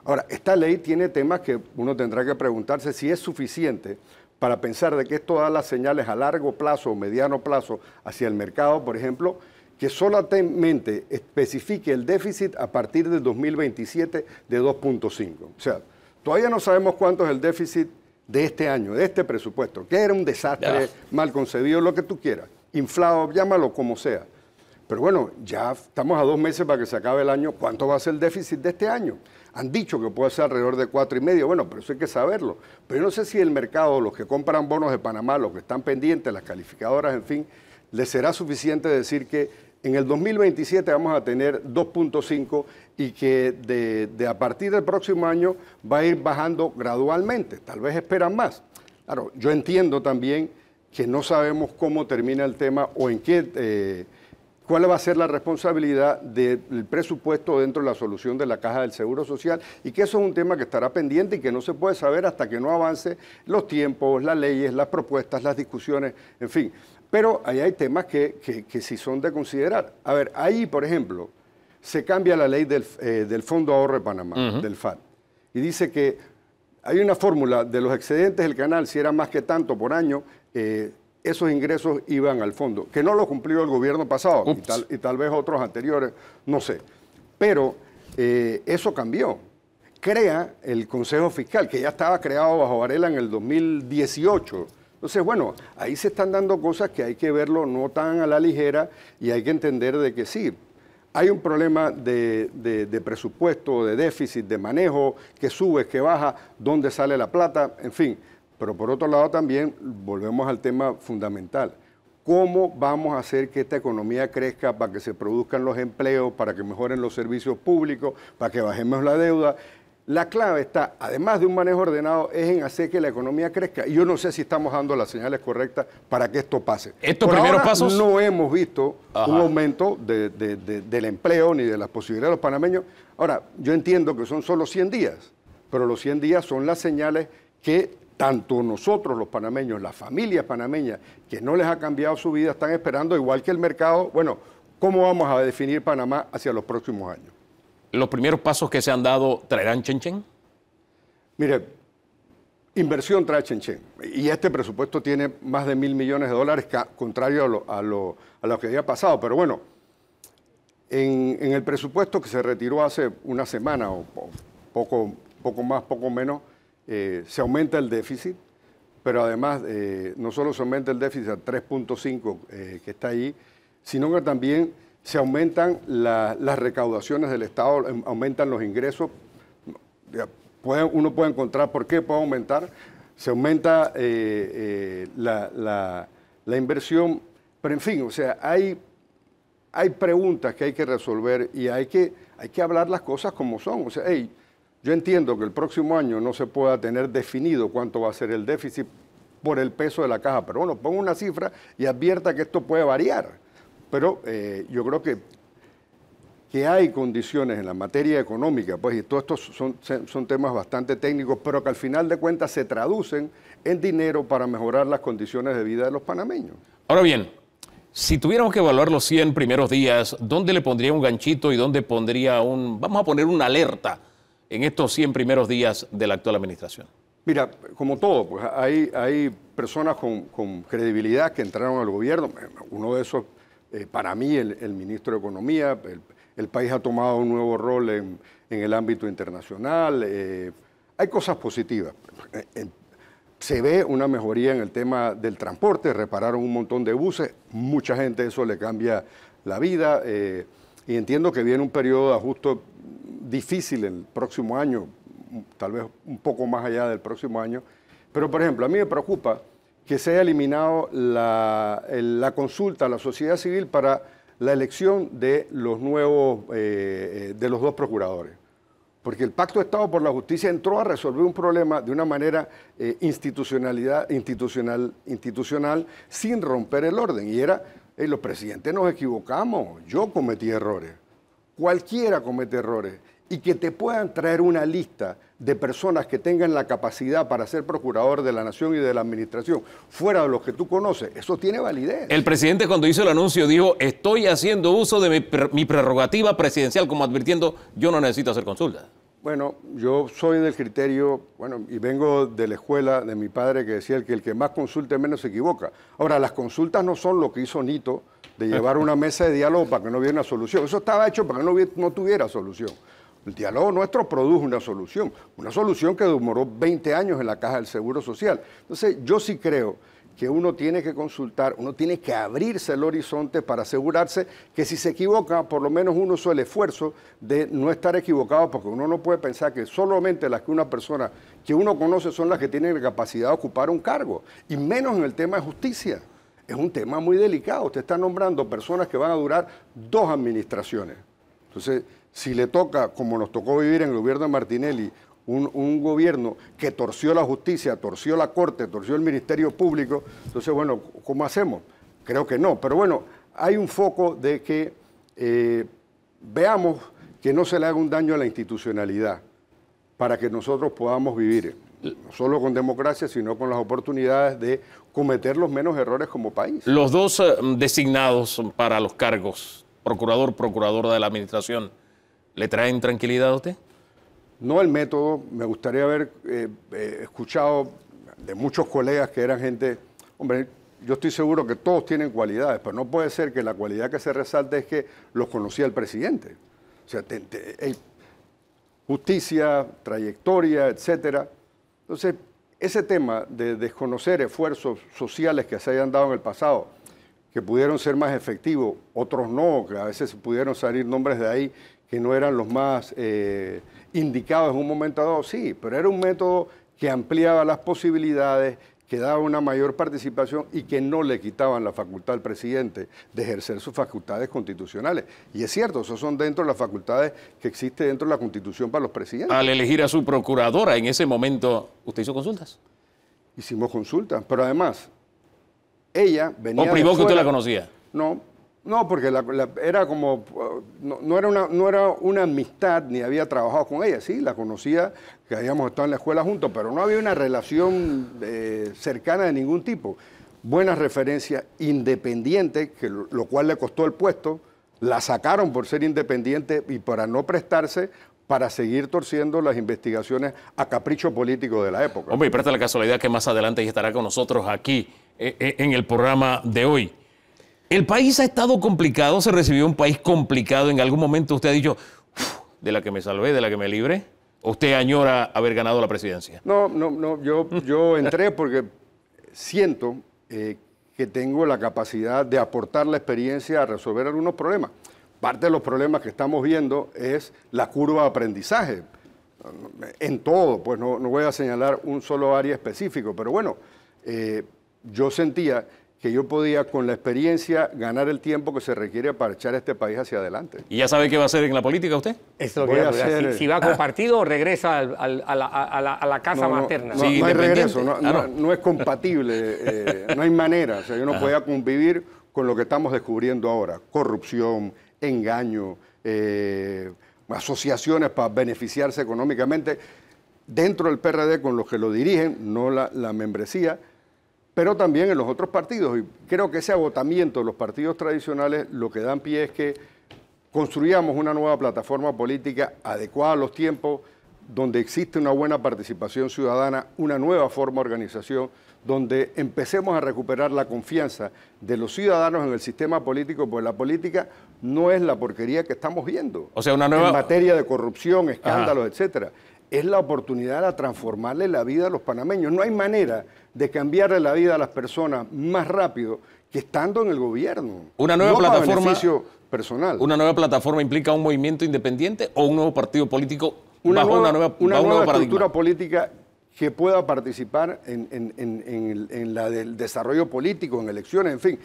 Ahora, esta ley tiene temas que uno tendrá que preguntarse si es suficiente para pensar de que esto da las señales a largo plazo o mediano plazo hacia el mercado, por ejemplo, que solamente especifique el déficit a partir del 2027 de 2.5. O sea, todavía no sabemos cuánto es el déficit de este año, de este presupuesto, que era un desastre, mal concebido, lo que tú quieras, inflado, llámalo como sea. Pero bueno, ya estamos a dos meses para que se acabe el año, ¿cuánto va a ser el déficit de este año? Han dicho que puede ser alrededor de cuatro y medio, bueno, pero eso hay que saberlo. Pero yo no sé si el mercado, los que compran bonos de Panamá, los que están pendientes, las calificadoras, en fin, les será suficiente decir que en el 2027 vamos a tener 2.5 y que de, a partir del próximo año va a ir bajando gradualmente. Tal vez esperan más. Claro, yo entiendo también que no sabemos cómo termina el tema o en qué... Eh, cuál va a ser la responsabilidad del presupuesto dentro de la solución de la caja del Seguro Social y que eso es un tema que estará pendiente y que no se puede saber hasta que no avance los tiempos, las leyes, las propuestas, las discusiones, en fin. Pero ahí hay temas que, que, sí son de considerar. A ver, ahí, por ejemplo, se cambia la ley del, eh, Fondo Ahorro de Panamá, del FAT, y dice que hay una fórmula de los excedentes del canal, si era más que tanto por año, eh, esos ingresos iban al fondo, que no lo cumplió el gobierno pasado y tal, y tal, vez otros anteriores, no sé. Pero eh, eso cambió. Crea el Consejo Fiscal, que ya estaba creado bajo Varela en el 2018. Entonces, bueno, ahí se están dando cosas que hay que verlo no tan a la ligera y hay que entender de que sí, hay un problema de, de, presupuesto, de déficit, de manejo, que sube, que baja, dónde sale la plata, en fin. Pero por otro lado también volvemos al tema fundamental. ¿Cómo vamos a hacer que esta economía crezca para que se produzcan los empleos, para que mejoren los servicios públicos, para que bajemos la deuda? La clave está, además de un manejo ordenado, es en hacer que la economía crezca. Y yo no sé si estamos dando las señales correctas para que esto pase. ¿Estos primeros pasos? No hemos visto un aumento del empleo ni de las posibilidades de los panameños. Ahora, yo entiendo que son solo 100 días, pero los 100 días son las señales que tanto nosotros los panameños, las familias panameñas, que no les ha cambiado su vida, están esperando, igual que el mercado, bueno, ¿cómo vamos a definir Panamá hacia los próximos años? ¿Los primeros pasos que se han dado traerán Chenchen? Mire, inversión trae Chenchen. Y este presupuesto tiene más de mil millones de dólares, contrario a lo, que había pasado. Pero bueno, en, el presupuesto que se retiró hace una semana o, poco, poco más, poco menos, eh, se aumenta el déficit, pero además eh, no solo se aumenta el déficit al 3.5 eh, que está ahí, sino que también se aumentan las recaudaciones del Estado, em, aumentan los ingresos. uno puede encontrar por qué puede aumentar. Se aumenta la, inversión, pero en fin, o sea, hay, preguntas que hay que resolver y hay que, hablar las cosas como son. O sea, yo entiendo que el próximo año no se pueda tener definido cuánto va a ser el déficit por el peso de la caja, pero bueno, pongo una cifra y advierta que esto puede variar. Pero eh, yo creo que, que hay condiciones en la materia económica, pues, y todos estos son, son temas bastante técnicos, pero que al final de cuentas se traducen en dinero para mejorar las condiciones de vida de los panameños. Ahora bien, si tuviéramos que evaluar los 100 primeros días, ¿dónde le pondría un ganchito y dónde pondría un, vamos a poner una alerta en estos 100 primeros días de la actual administración? Mira, como todo, pues hay, hay personas con, credibilidad que entraron al gobierno. Uno de esos, eh, para mí, el, ministro de Economía. El, país ha tomado un nuevo rol en, el ámbito internacional. Eh, hay cosas positivas. Eh, se ve una mejoría en el tema del transporte, repararon un montón de buses, mucha gente eso le cambia la vida y entiendo que viene un periodo de ajuste, difícil el próximo año, tal vez un poco más allá del próximo año. Pero, por ejemplo, a mí me preocupa que se haya eliminado la, consulta a la sociedad civil para la elección de los nuevos, eh, eh, de los dos procuradores. Porque el Pacto de Estado por la Justicia entró a resolver un problema de una manera eh, institucionalidad, institucional, institucional, sin romper el orden. Y era, los presidentes nos equivocamos, yo cometí errores cualquiera comete errores y que te puedan traer una lista de personas que tengan la capacidad para ser procurador de la nación y de la administración, fuera de los que tú conoces, eso tiene validez. El presidente cuando hizo el anuncio dijo, estoy haciendo uso de mi, mi prerrogativa presidencial, como advirtiendo, yo no necesito hacer consulta. Bueno, yo soy del criterio, bueno, y vengo de la escuela de mi padre que decía que el que más consulte menos se equivoca. Ahora, las consultas no son lo que hizo Nito de llevar una mesa de diálogo para que no hubiera una solución. Eso estaba hecho para que no, no tuviera solución. El diálogo nuestro produjo una solución, una solución que demoró 20 años en la caja del Seguro Social. Entonces, yo sí creo que uno tiene que consultar, uno tiene que abrirse el horizonte para asegurarse que si se equivoca, por lo menos uno suele el esfuerzo de no estar equivocado, porque uno no puede pensar que solamente las que una persona que uno conoce son las que tienen la capacidad de ocupar un cargo, y menos en el tema de justicia. Es un tema muy delicado. Usted está nombrando personas que van a durar dos administraciones. Entonces, si le toca, como nos tocó vivir en el gobierno de Martinelli, un, gobierno que torció la justicia, torció la corte, torció el Ministerio Público. Entonces, bueno, ¿cómo hacemos? Creo que no. Pero bueno, hay un foco de que eh, veamos que no se le haga un daño a la institucionalidad para que nosotros podamos vivir, no solo con democracia, sino con las oportunidades de cometer los menos errores como país. Los dos eh, designados para los cargos, procurador, procuradora de la Administración, ¿le traen tranquilidad a usted? no el método, me gustaría haber eh, eh, escuchado de muchos colegas que eran gente, hombre, yo estoy seguro que todos tienen cualidades, pero no puede ser que la cualidad que se resalte es que los conocía el presidente. O sea, justicia, trayectoria, etcétera. Entonces, ese tema de desconocer esfuerzos sociales que se hayan dado en el pasado, que pudieron ser más efectivos, otros no, que a veces pudieron salir nombres de ahí que no eran los más eh, indicado en un momento dado, sí, pero era un método que ampliaba las posibilidades, que daba una mayor participación y que no le quitaban la facultad al presidente de ejercer sus facultades constitucionales. Y es cierto, eso son dentro de las facultades que existe dentro de la Constitución para los presidentes. Al elegir a su procuradora en ese momento, ¿usted hizo consultas? Hicimos consultas, pero además, ella venía... ¿O privó que usted la conocía? No, no, porque era como, no, era una, no era una amistad ni había trabajado con ella, sí, la conocía, que habíamos estado en la escuela juntos, pero no había una relación eh, cercana de ningún tipo. Buenas referencias, independiente, que lo, cual le costó el puesto, la sacaron por ser independiente y para no prestarse para seguir torciendo las investigaciones a capricho político de la época. Hombre, y presta la casualidad que más adelante estará con nosotros aquí eh, eh, en el programa de hoy. El país ha estado complicado, se recibió un país complicado. En algún momento usted ha dicho, de la que me salvé, de la que me libre? ¿O usted añora haber ganado la presidencia? No, no, no. Yo, entré porque siento eh, que tengo la capacidad de aportar la experiencia a resolver algunos problemas. Parte de los problemas que estamos viendo es la curva de aprendizaje. En todo, pues no, voy a señalar un solo área específico, pero bueno, eh, yo sentía que yo podía, con la experiencia, ganar el tiempo que se requiere para echar este país hacia adelante. ¿Y ya sabe qué va a hacer en la política usted? a hacer. Si, va con partido o regresa a, la, casa materna. No, hay regreso, ah, no, es compatible, eh, no hay manera. O sea, yo no podía convivir con lo que estamos descubriendo ahora. Corrupción, engaño, eh, asociaciones para beneficiarse económicamente. Dentro del PRD, con los que lo dirigen, no la membresía, pero también en los otros partidos. Y creo que ese agotamiento de los partidos tradicionales lo que dan pie es que construyamos una nueva plataforma política adecuada a los tiempos, donde existe una buena participación ciudadana, una nueva forma de organización, donde empecemos a recuperar la confianza de los ciudadanos en el sistema político, porque la política no es la porquería que estamos viendo. O sea, una nueva... En materia de corrupción, escándalos, etcétera es la oportunidad de transformarle la vida a los panameños. No hay manera de cambiarle la vida a las personas más rápido que estando en el gobierno. Una nueva plataforma personal. Una nueva plataforma implica un movimiento independiente o un nuevo partido político una bajo nueva, una nueva, estructura política que pueda participar en, en, la del desarrollo político, en elecciones, en fin.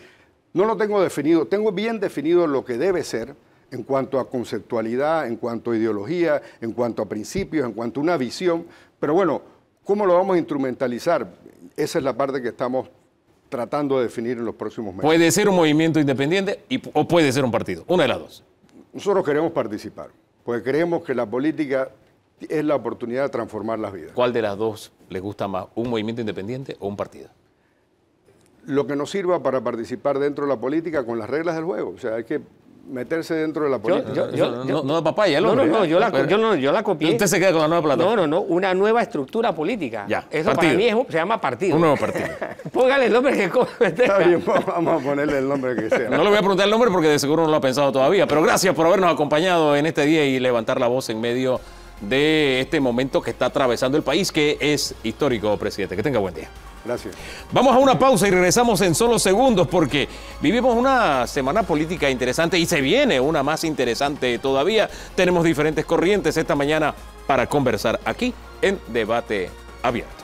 No lo tengo definido, tengo bien definido lo que debe ser, en cuanto a conceptualidad, en cuanto a ideología, en cuanto a principios, en cuanto a una visión. Pero bueno, ¿cómo lo vamos a instrumentalizar? Esa es la parte que estamos tratando de definir en los próximos meses. Puede ser un movimiento independiente o puede ser un partido, una de las dos. Nosotros queremos participar, porque creemos que la política es la oportunidad de transformar las vidas. ¿Cuál de las dos les gusta más, un movimiento independiente o un partido? Lo que nos sirva para participar dentro de la política con las reglas del juego. O sea, hay que meterse dentro de la política. no, no, ya lo no, no, ¿eh? no, yo la, yo, no, yo la copié. Usted se queda con la nueva plataforma. No, no, no, una nueva estructura política. Ya, Eso partido. para mí se llama partido. Un nuevo partido. Póngale el nombre que Está bien, vamos a ponerle el nombre que sea. No le voy a preguntar el nombre porque de seguro no lo ha pensado todavía, pero gracias por habernos acompañado en este día y levantar la voz en medio de este momento que está atravesando el país, que es histórico, presidente. Que tenga buen día. Gracias. Vamos a una pausa y regresamos en solo segundos porque vivimos una semana política interesante y se viene una más interesante todavía. Tenemos diferentes corrientes esta mañana para conversar aquí en Debate Abierto.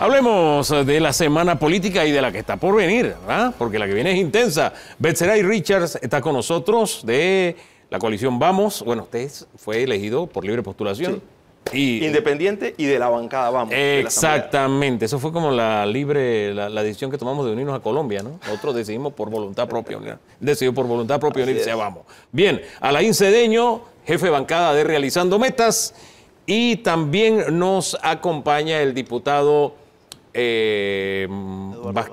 Hablemos eh, de la semana política y de la que está por venir, ¿verdad? Porque la que viene es intensa. Betseray Richards está con nosotros de la coalición Vamos. Bueno, usted fue elegido por libre postulación. Eh, Independiente y de la bancada, vamos. Exactamente, eso fue como la libre, la, decisión que tomamos de unirnos a Colombia, ¿no? Nosotros decidimos por voluntad propia decidió por voluntad propia unirse a vamos. Bien, Alain Cedeño, jefe de bancada de Realizando Metas, y también nos acompaña el diputado Em,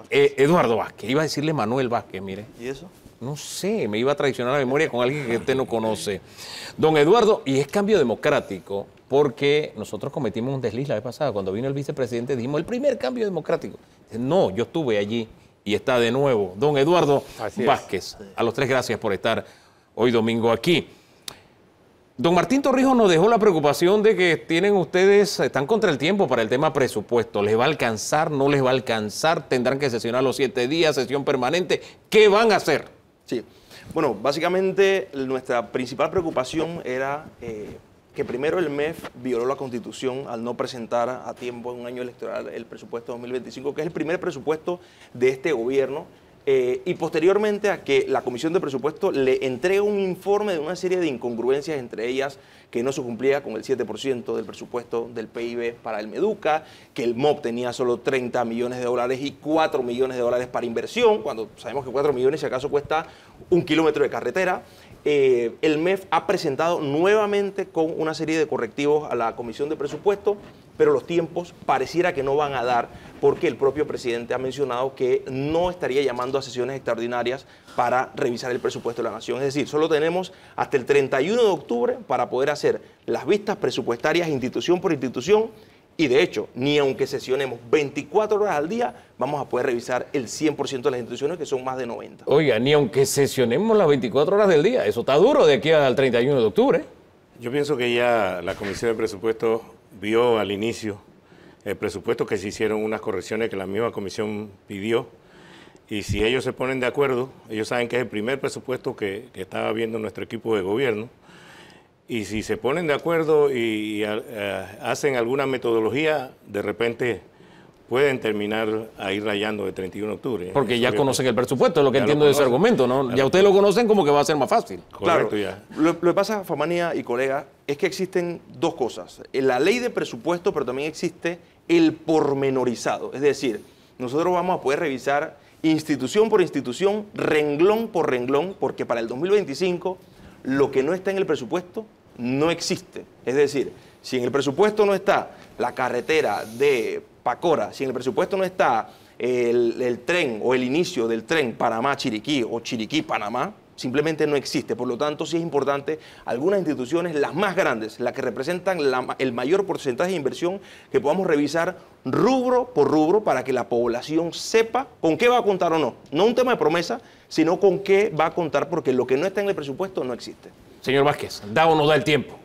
eh, Eduardo, Vázquez. Iba a decirle Manuel Vázquez, mire. ¿Y eso? No sé, me iba a traicionar la memoria con alguien que usted no conoce. Don Eduardo, y es cambio democrático, porque nosotros cometimos un desliz la vez pasada. Cuando vino el vicepresidente dijimos, el primer cambio democrático. No, yo estuve allí y está de nuevo. Don Eduardo Vázquez, a los tres gracias por estar hoy domingo aquí. Don Martín Torrijos nos dejó la preocupación de que tienen ustedes, están contra el tiempo para el tema presupuesto. ¿Les va a alcanzar? ¿No les va a alcanzar? ¿Tendrán que sesionar los siete días, sesión permanente? ¿Qué van a hacer? Sí. Bueno, básicamente nuestra principal preocupación era eh, que primero el MEF violó la constitución al no presentar a tiempo en un año electoral el presupuesto 2025, que es el primer presupuesto de este gobierno eh, y posteriormente a que la Comisión de Presupuesto le entregue un informe de una serie de incongruencias, entre ellas que no se cumplía con el 7% del presupuesto del PIB para el Meduca, que el MOB tenía solo 30 millones de dólares y 4 millones de dólares para inversión, cuando sabemos que 4 millones si acaso cuesta un kilómetro de carretera. Eh, el MEF ha presentado nuevamente con una serie de correctivos a la Comisión de Presupuesto pero los tiempos pareciera que no van a dar porque el propio presidente ha mencionado que no estaría llamando a sesiones extraordinarias para revisar el presupuesto de la nación. Es decir, solo tenemos hasta el 31 de octubre para poder hacer las vistas presupuestarias institución por institución y de hecho, ni aunque sesionemos 24 horas al día, vamos a poder revisar el 100% de las instituciones, que son más de 90. Oiga, ni aunque sesionemos las 24 horas del día, eso está duro de aquí al 31 de octubre. Yo pienso que ya la Comisión de Presupuestos vio al inicio el presupuesto que se hicieron unas correcciones que la misma comisión pidió. Y si ellos se ponen de acuerdo, ellos saben que es el primer presupuesto que, estaba viendo nuestro equipo de gobierno. Y si se ponen de acuerdo y, eh, hacen alguna metodología, de repente pueden terminar ahí rayando de 31 de octubre. Porque ya conocen el presupuesto, es lo que entiendo de ese argumento, ¿no? Ya, ustedes lo conocen como que va a ser más fácil. claro, ya. Lo, que pasa, Famanía y colega, es que existen dos cosas. La ley de presupuesto, pero también existe el pormenorizado. Es decir, nosotros vamos a poder revisar institución por institución, renglón por renglón, porque para el 2025 lo que no está en el presupuesto no existe. Es decir, si en el presupuesto no está la carretera de si en el presupuesto no está el, tren o el inicio del tren Panamá-Chiriquí o Chiriquí-Panamá, simplemente no existe. Por lo tanto, sí es importante algunas instituciones, las más grandes, las que representan el mayor porcentaje de inversión, que podamos revisar rubro por rubro para que la población sepa con qué va a contar o no. No un tema de promesa, sino con qué va a contar, porque lo que no está en el presupuesto no existe. Señor Vázquez, da o no da el tiempo.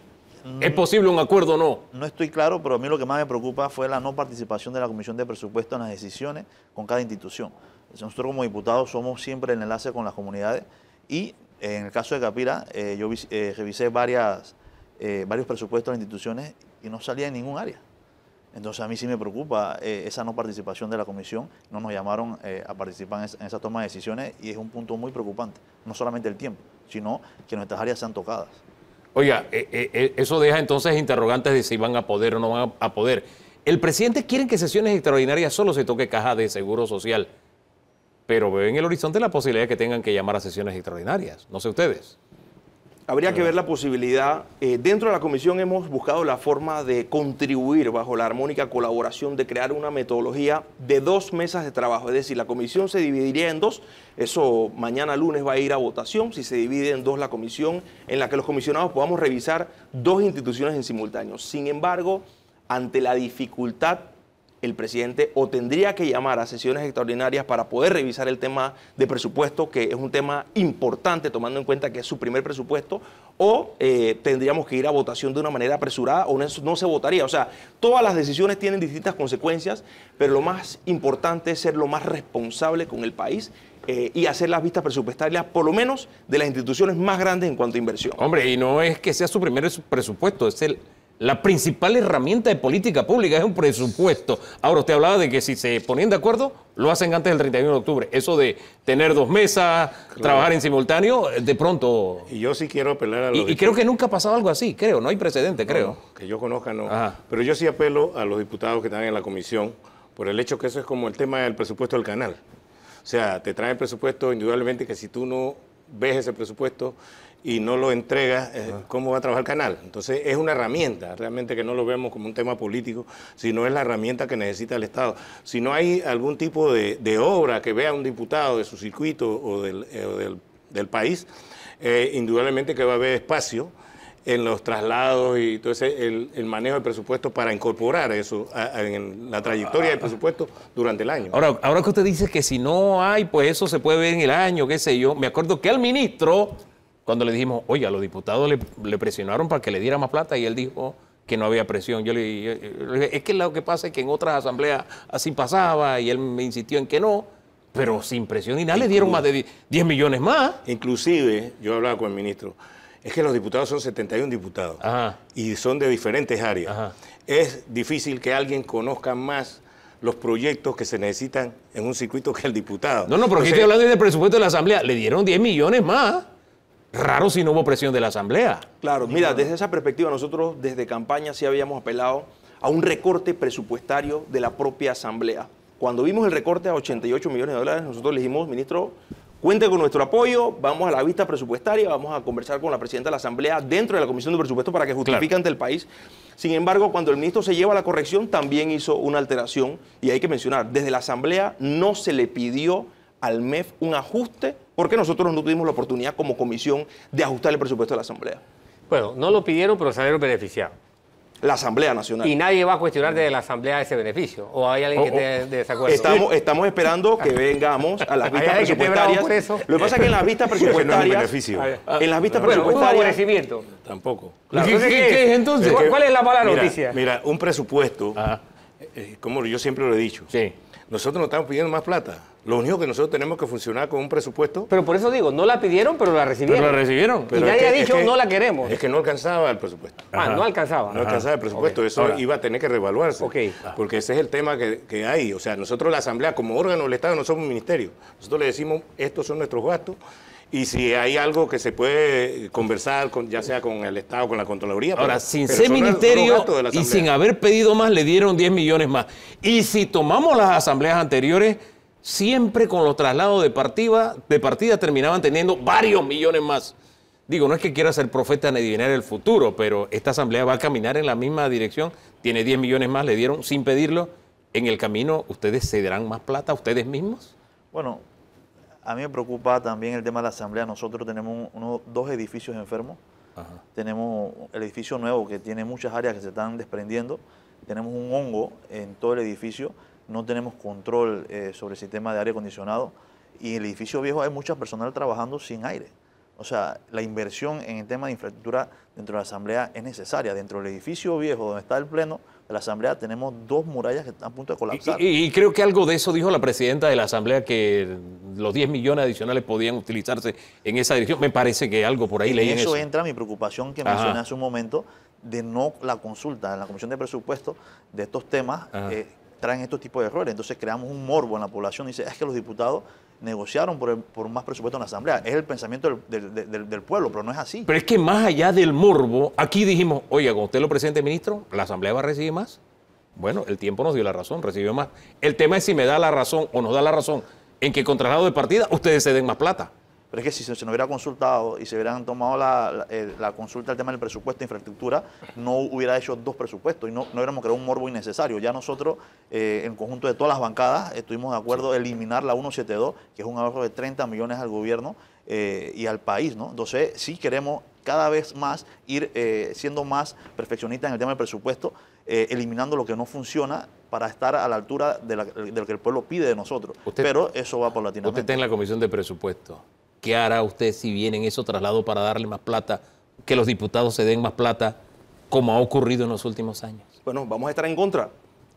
¿Es posible un acuerdo o no? No estoy claro, pero a mí lo que más me preocupa fue la no participación de la Comisión de Presupuesto en las decisiones con cada institución. Nosotros como diputados somos siempre en enlace con las comunidades y en el caso de Capira eh, yo eh, revisé varias, eh, varios presupuestos de las instituciones y no salía en ningún área. Entonces a mí sí me preocupa esa no participación de la comisión, no nos llamaron a participar en, esa toma de decisiones y es un punto muy preocupante, no solamente el tiempo, sino que nuestras áreas sean tocadas. Oiga, eh, eh, eh, eso deja entonces interrogantes de si van a poder o no van a poder. El presidente quiere que sesiones extraordinarias solo se toque caja de seguro social, pero veo en el horizonte la posibilidad de que tengan que llamar a sesiones extraordinarias. No sé ustedes. Habría que ver la posibilidad. Eh, dentro de la comisión hemos buscado la forma de contribuir bajo la armónica colaboración, de crear una metodología de dos mesas de trabajo. Es decir, la comisión se dividiría en dos. Eso mañana lunes va a ir a votación. Si se divide en dos la comisión, en la que los comisionados podamos revisar dos instituciones en simultáneo. Sin embargo, ante la dificultad el presidente o tendría que llamar a sesiones extraordinarias para poder revisar el tema de presupuesto, que es un tema importante tomando en cuenta que es su primer presupuesto, o eh, tendríamos que ir a votación de una manera apresurada o no, se votaría. O sea, todas las decisiones tienen distintas consecuencias, pero lo más importante es ser lo más responsable con el país eh, y hacer las vistas presupuestarias, por lo menos de las instituciones más grandes en cuanto a inversión. Hombre, y no es que sea su primer presupuesto, es el la principal herramienta de política pública es un presupuesto. Ahora, usted hablaba de que si se ponían de acuerdo, lo hacen antes del 31 de octubre. Eso de tener dos mesas, trabajar en simultáneo, de pronto... Y yo sí quiero apelar a los... Y, creo que nunca ha pasado algo así, creo, no hay precedente, creo. que yo conozca, no. Pero yo sí apelo a los diputados que están en la comisión por el hecho que eso es como el tema del presupuesto del canal. O sea, te traen presupuesto indudablemente, que si tú no ves ese presupuesto y no lo entrega, eh, ¿cómo va a trabajar el canal? Entonces es una herramienta, realmente que no lo vemos como un tema político, sino es la herramienta que necesita el Estado. Si no hay algún tipo de, obra que vea un diputado de su circuito o del, eh, país, eh, indudablemente que va a haber espacio en los traslados y entonces el, manejo del presupuesto para incorporar eso en la trayectoria del ah, ah. presupuesto durante el año. Ahora, ahora que usted dice que si no hay, pues eso se puede ver en el año, qué sé yo, me acuerdo que al ministro cuando le dijimos, oye, a los diputados le, presionaron para que le diera más plata y él dijo que no había presión. Yo le, dije, es que lo que pasa es que en otras asambleas así pasaba y él me insistió en que no, pero sin presión y nada, le dieron más de 10 millones más. Inclusive, yo hablaba con el ministro, es que los diputados son 71 diputados y son de diferentes áreas. Es difícil que alguien conozca más los proyectos que se necesitan en un circuito que el diputado. No, no, pero estoy hablando del presupuesto de la Asamblea. Le dieron 10 millones más. Raro si no hubo presión de la Asamblea. Claro, mira, desde esa perspectiva nosotros desde campaña sí habíamos apelado a un recorte presupuestario de la propia Asamblea. Cuando vimos el recorte a 88 millones de dólares, nosotros le dijimos, ministro, cuente con nuestro apoyo, vamos a la vista presupuestaria, vamos a conversar con la presidenta de la Asamblea dentro de la Comisión de Presupuestos para que justifique ante el país. Sin embargo, cuando el ministro se lleva la corrección, también hizo una alteración y hay que mencionar, desde la Asamblea no se le pidió al MEF un ajuste ¿Por qué nosotros no tuvimos la oportunidad como comisión de ajustar el presupuesto de la Asamblea. Bueno, no lo pidieron, pero salieron beneficiados. La Asamblea Nacional. Y nadie va a cuestionar desde la Asamblea ese beneficio. ¿O hay alguien que oh, oh. esté de desacuerdo? Estamos, estamos esperando que ah. vengamos a las vistas presupuestarias. Lo que pasa es que en las vistas presupuestarias. hay beneficio. en las ah, vistas bueno, no Un Tampoco. ¿Qué, entonces, es, entonces? ¿Cuál, es la mala noticia? Mira, un presupuesto, ah. eh, como yo siempre lo he dicho, sí. Nosotros no estamos pidiendo más plata. Lo único que nosotros tenemos que funcionar con un presupuesto. Pero por eso digo, no la pidieron, pero la recibieron. Pero la recibieron. Pero y nadie ha dicho, no la queremos. Es que no alcanzaba el presupuesto. Ah, no alcanzaba. No alcanzaba el presupuesto. Eso iba a tener que reevaluarse. Ok. Porque ese es el tema que, que, hay. O sea, nosotros la Asamblea, como órgano del Estado, no somos un ministerio. Nosotros le decimos, estos son nuestros gastos y si hay algo que se puede conversar, con, ya sea con el Estado, con la Contraloría. Ahora, sin ser ministerio y sin haber pedido más, le dieron 10 millones más. Y si tomamos las asambleas anteriores, siempre con los traslados de partida, terminaban teniendo varios millones más. Digo, no es que quiera ser profeta ni adivinar el futuro, pero esta asamblea va a caminar en la misma dirección. Tiene 10 millones más, le dieron sin pedirlo. En el camino, ¿ustedes se darán más plata ustedes mismos? Bueno, a mí me preocupa también el tema de la asamblea. Nosotros tenemos dos edificios enfermos. Tenemos el edificio nuevo que tiene muchas áreas que se están desprendiendo. Tenemos un hongo en todo el edificio. No tenemos control eh, sobre el sistema de aire acondicionado. Y en el edificio viejo hay mucha personal trabajando sin aire. O sea, la inversión en el tema de infraestructura dentro de la asamblea es necesaria. Dentro del edificio viejo donde está el pleno, de la Asamblea, tenemos dos murallas que están a punto de colapsar. Y, creo que algo de eso dijo la presidenta de la Asamblea, que los 10 millones adicionales podían utilizarse en esa dirección. Me parece que algo por ahí y leí. En eso, entra mi preocupación que mencioné hace un momento de no la consulta en la Comisión de Presupuesto de estos temas. Eh, traen estos tipos de errores. Entonces creamos un morbo en la población. Dice, ah, es que los diputados negociaron por, el, más presupuesto en la Asamblea. Es el pensamiento del, pueblo, pero no es así. Pero es que más allá del morbo, aquí dijimos, oye, con usted lo presente, ministro, la Asamblea va a recibir más. Bueno, el tiempo nos dio la razón, recibió más. El tema es si me da la razón o nos da la razón en que contralado de partida ustedes se den más plata. Pero es que si se, nos hubiera consultado y se hubieran tomado la, eh, consulta al tema del presupuesto de infraestructura, no hubiera hecho dos presupuestos y no, no hubiéramos creado un morbo innecesario. Ya nosotros, eh, en conjunto de todas las bancadas, estuvimos de acuerdo en eliminar la 172, que es un ahorro de 30 millones al gobierno eh, y al país, ¿no? Entonces, sí queremos cada vez más ir siendo más perfeccionistas en el tema del presupuesto, eliminando lo que no funciona para estar a la altura de, lo que el pueblo pide de nosotros. Pero eso va por latinoamérica Usted está en la comisión de presupuesto. ¿Qué hará usted si vienen eso traslado para darle más plata, que los diputados se den más plata, como ha ocurrido en los últimos años? Bueno, vamos a estar en contra.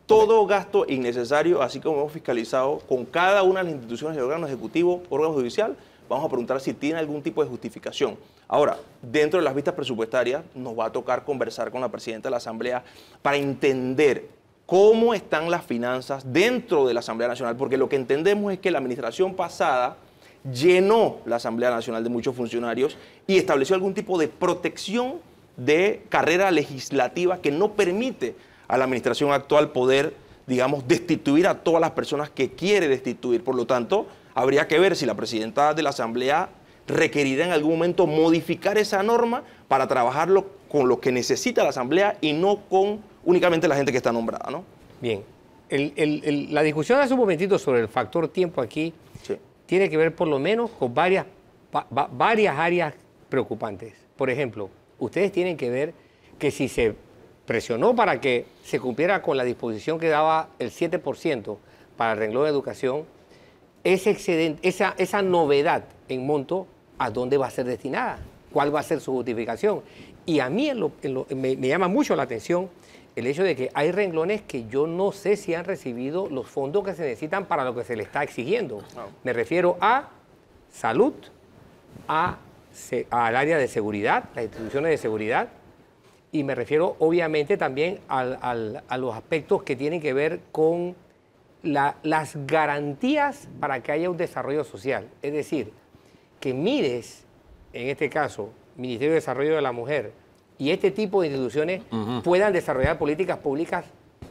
Todo gasto innecesario, así como hemos fiscalizado con cada una de las instituciones del órgano ejecutivo, órgano judicial, vamos a preguntar si tiene algún tipo de justificación. Ahora, dentro de las vistas presupuestarias, nos va a tocar conversar con la presidenta de la Asamblea para entender cómo están las finanzas dentro de la Asamblea Nacional, porque lo que entendemos es que la administración pasada llenó la Asamblea Nacional de muchos funcionarios y estableció algún tipo de protección de carrera legislativa que no permite a la administración actual poder, digamos, destituir a todas las personas que quiere destituir. Por lo tanto, habría que ver si la presidenta de la Asamblea requerirá en algún momento modificar esa norma para trabajarlo con lo que necesita la Asamblea y no con únicamente la gente que está nombrada, Bien. la discusión hace un momentito sobre el factor tiempo aquí tiene que ver por lo menos con varias, varias áreas preocupantes. Por ejemplo, ustedes tienen que ver que si se presionó para que se cumpliera con la disposición que daba el 7% para el renglón de educación, excedente, esa, novedad en monto, ¿a dónde va a ser destinada? ¿Cuál va a ser su justificación? Y a mí me llama mucho la atención el hecho de que hay renglones que yo no sé si han recibido los fondos que se necesitan para lo que se le está exigiendo. Me refiero a salud, al área de seguridad, las instituciones de seguridad, y me refiero obviamente también a los aspectos que tienen que ver con las garantías para que haya un desarrollo social. Es decir, que mires, en este caso, Ministerio de Desarrollo de la Mujer, y este tipo de instituciones puedan desarrollar políticas públicas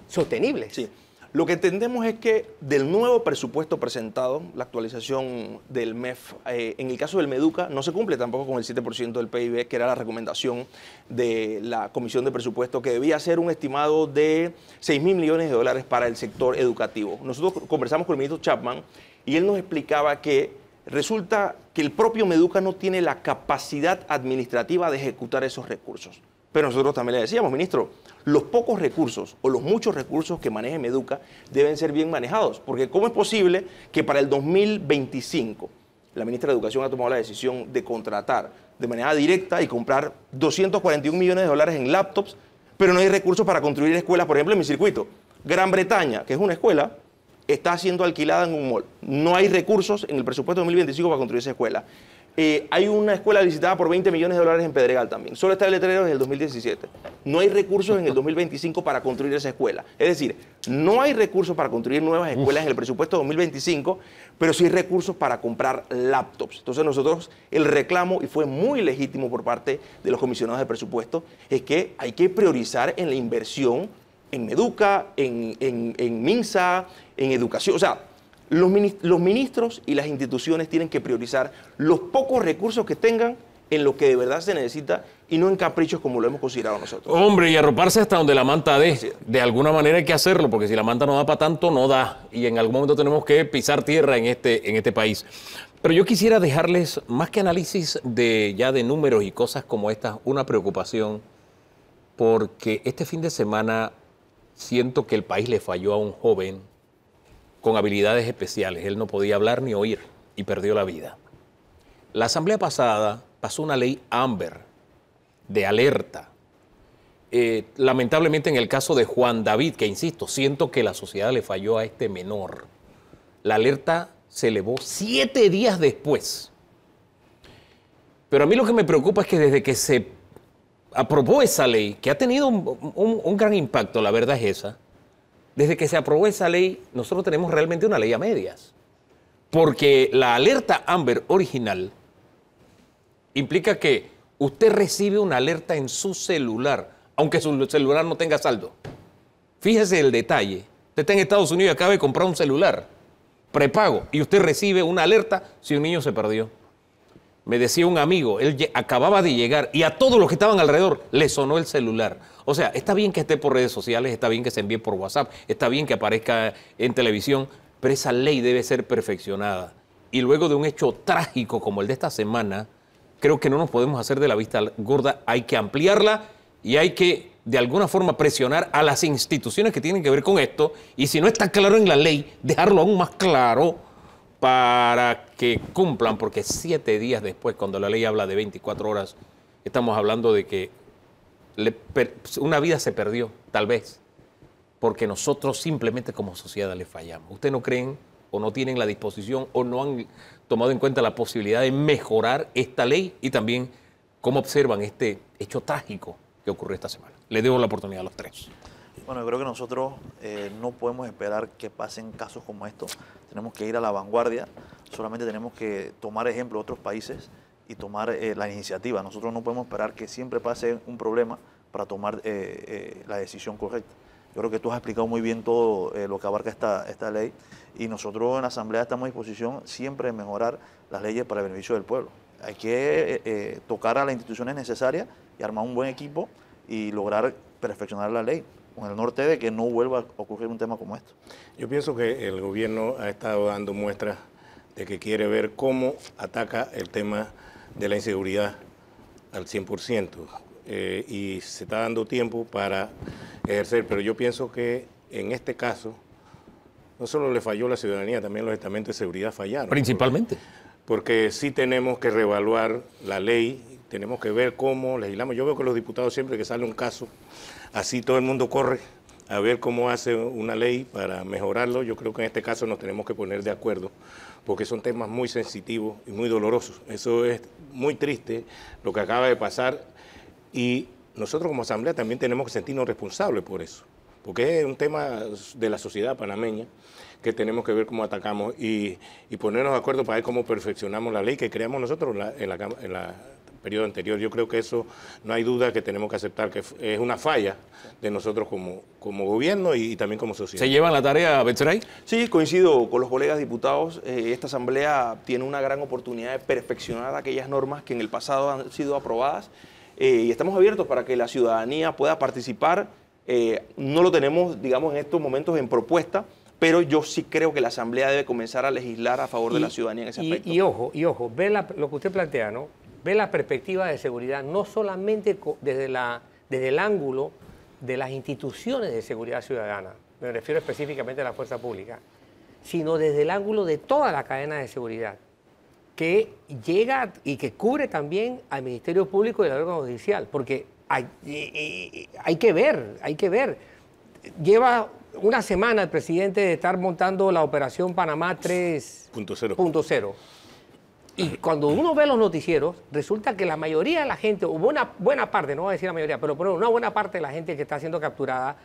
sostenibles. Sí. Lo que entendemos es que del nuevo presupuesto presentado, la actualización del MEF, eh, en el caso del MEDUCA, no se cumple tampoco con el 7% del PIB, que era la recomendación de la Comisión de Presupuesto, que debía ser un estimado de 6 mil millones de dólares para el sector educativo. Nosotros conversamos con el ministro Chapman y él nos explicaba que resulta que el propio Meduca no tiene la capacidad administrativa de ejecutar esos recursos. Pero nosotros también le decíamos, ministro, los pocos recursos o los muchos recursos que maneje Meduca deben ser bien manejados, porque ¿cómo es posible que para el 2025 la ministra de Educación ha tomado la decisión de contratar de manera directa y comprar 241 millones de dólares en laptops, pero no hay recursos para construir escuelas, por ejemplo, en mi circuito? Gran Bretaña, que es una escuela, está siendo alquilada en un mall. No hay recursos en el presupuesto 2025 para construir esa escuela. Eh, hay una escuela licitada por 20 millones de dólares en Pedregal también. Solo está el letrero desde el 2017. No hay recursos en el 2025 para construir esa escuela. Es decir, no hay recursos para construir nuevas escuelas en el presupuesto 2025, pero sí hay recursos para comprar laptops. Entonces nosotros, el reclamo, y fue muy legítimo por parte de los comisionados de presupuesto, es que hay que priorizar en la inversión en Meduca, en, en MINSA, en educación. O sea, los, ministros y las instituciones tienen que priorizar los pocos recursos que tengan en lo que de verdad se necesita y no en caprichos como lo hemos considerado nosotros. Hombre, y arroparse hasta donde la manta dé. De alguna manera hay que hacerlo, porque si la manta no da para tanto, no da. Y en algún momento tenemos que pisar tierra en este, en este país. Pero yo quisiera dejarles, más que análisis de ya de números y cosas como estas, una preocupación, porque este fin de semana siento que el país le falló a un joven con habilidades especiales. Él no podía hablar ni oír y perdió la vida. La asamblea pasada pasó una ley Amber de alerta. Eh, lamentablemente en el caso de Juan David, que insisto, siento que la sociedad le falló a este menor, la alerta se elevó siete días después. Pero a mí lo que me preocupa es que desde que se aprobó esa ley, que ha tenido un gran impacto, la verdad es esa, desde que se aprobó esa ley, nosotros tenemos realmente una ley a medias. Porque la alerta Amber original implica que usted recibe una alerta en su celular, aunque su celular no tenga saldo. Fíjese el detalle. Usted está en Estados Unidos y acaba de comprar un celular prepago y usted recibe una alerta si un niño se perdió. Me decía un amigo, él acababa de llegar y a todos los que estaban alrededor le sonó el celular. O sea, está bien que esté por redes sociales, está bien que se envíe por WhatsApp, está bien que aparezca en televisión, pero esa ley debe ser perfeccionada. Y luego de un hecho trágico como el de esta semana, creo que no nos podemos hacer de la vista gorda, hay que ampliarla y hay que de alguna forma presionar a las instituciones que tienen que ver con esto y si no está claro en la ley, dejarlo aún más claro para que cumplan, porque siete días después, cuando la ley habla de 24 horas, estamos hablando de que le, pues, una vida se perdió, tal vez, porque nosotros simplemente como sociedad le fallamos. ¿Ustedes no creen o no tienen la disposición o no han tomado en cuenta la posibilidad de mejorar esta ley y también cómo observan este hecho trágico que ocurrió esta semana? Les debo la oportunidad a los tres. Bueno, yo creo que nosotros eh, no podemos esperar que pasen casos como estos. Tenemos que ir a la vanguardia. Solamente tenemos que tomar ejemplo de otros países y tomar eh, la iniciativa. Nosotros no podemos esperar que siempre pase un problema para tomar eh, eh, la decisión correcta. Yo creo que tú has explicado muy bien todo lo que abarca esta, esta ley y nosotros en la Asamblea estamos a disposición siempre de mejorar las leyes para el beneficio del pueblo. Hay que tocar a las instituciones necesarias y armar un buen equipo y lograr perfeccionar la ley con el norte de que no vuelva a ocurrir un tema como esto. Yo pienso que el gobierno ha estado dando muestras de que quiere ver cómo ataca el tema de la inseguridad al 100%. Eh, y se está dando tiempo para ejercer, pero yo pienso que en este caso no solo le falló la ciudadanía, también los estamentos de seguridad fallaron. Principalmente. Porque, si sí tenemos que reevaluar la ley, tenemos que ver cómo legislamos. Yo veo que los diputados siempre que sale un caso, así todo el mundo corre a ver cómo hace una ley para mejorarlo. Yo creo que en este caso nos tenemos que poner de acuerdo porque son temas muy sensitivos y muy dolorosos. Eso es muy triste lo que acaba de pasar y nosotros como asamblea también tenemos que sentirnos responsables por eso, porque es un tema de la sociedad panameña que tenemos que ver cómo atacamos y, ponernos de acuerdo para ver cómo perfeccionamos la ley que creamos nosotros en la, en la periodo anterior. Yo creo que eso no hay duda que tenemos que aceptar que es una falla de nosotros como, como gobierno y, también como sociedad. ¿Se llevan la tarea, Betray? Sí, coincido con los colegas diputados. Eh, esta Asamblea tiene una gran oportunidad de perfeccionar aquellas normas que en el pasado han sido aprobadas eh, y estamos abiertos para que la ciudadanía pueda participar. Eh, no lo tenemos, digamos, en estos momentos en propuesta, pero yo sí creo que la Asamblea debe comenzar a legislar a favor de la ciudadanía en ese y, aspecto. Y ojo, y ojo, ve lo que usted plantea, ¿no? ve la perspectiva de seguridad no solamente desde, la, desde el ángulo de las instituciones de seguridad ciudadana, me refiero específicamente a la fuerza pública, sino desde el ángulo de toda la cadena de seguridad, que llega y que cubre también al Ministerio Público y al órgano judicial, porque hay, eh, eh, hay que ver, hay que ver. Lleva una semana el presidente de estar montando la operación Panamá 3.0 y cuando uno ve los noticieros, resulta que la mayoría de la gente, o una buena parte, no voy a decir la mayoría, pero una buena parte de la gente que está siendo capturada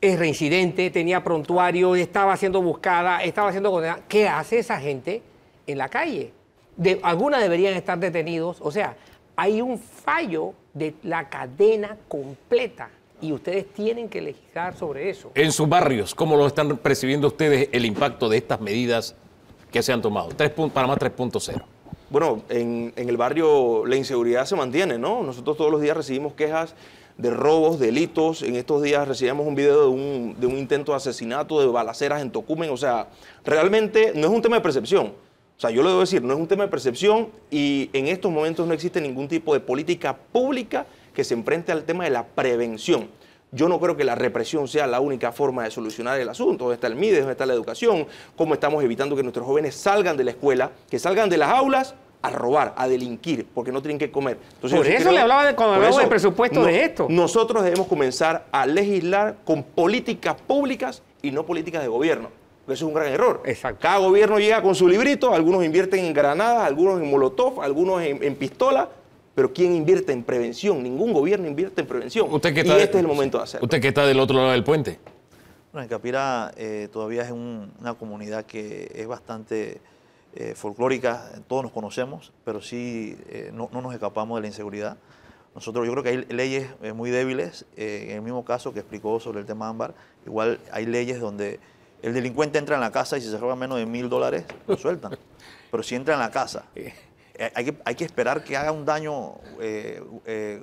es reincidente, tenía prontuario, estaba siendo buscada, estaba siendo condenada. ¿Qué hace esa gente en la calle? De, algunas deberían estar detenidos. O sea, hay un fallo de la cadena completa y ustedes tienen que legislar sobre eso. En sus barrios, ¿cómo lo están percibiendo ustedes el impacto de estas medidas que se han tomado. Tres más 3.0. Bueno, en, el barrio la inseguridad se mantiene, ¿no? Nosotros todos los días recibimos quejas de robos, delitos. En estos días recibimos un video de un, de un, intento de asesinato, de balaceras en Tocumen. O sea, realmente no es un tema de percepción. O sea, yo le debo decir, no es un tema de percepción y en estos momentos no existe ningún tipo de política pública que se enfrente al tema de la prevención. Yo no creo que la represión sea la única forma de solucionar el asunto. ¿Dónde está el MIDE? ¿Dónde está la educación? ¿Cómo estamos evitando que nuestros jóvenes salgan de la escuela, que salgan de las aulas a robar, a delinquir, porque no tienen que comer. por eso le hablaba cuando hablamos del presupuesto de esto. Nosotros debemos comenzar a legislar con políticas públicas y no políticas de gobierno. Eso es un gran error. Cada gobierno llega con su librito, algunos invierten en granadas, algunos en molotov, algunos en, en pistola, pero ¿quién invierte en prevención? Ningún gobierno invierte en prevención. y este es el momento de hacerlo. Usted que está del otro lado del puente. Bueno, en Capira eh, todavía es una comunidad que es bastante eh, folclórica, todos nos conocemos, pero sí eh, no, no, nos escapamos de la inseguridad. Nosotros yo creo que hay leyes muy débiles, en el mismo caso que explicó sobre el tema ámbar, igual hay leyes donde el delincuente entra en la casa y si se roba menos de mil dólares, lo sueltan. Pero si entra en la casa, eh, hay, que, esperar que haga un daño, eh, eh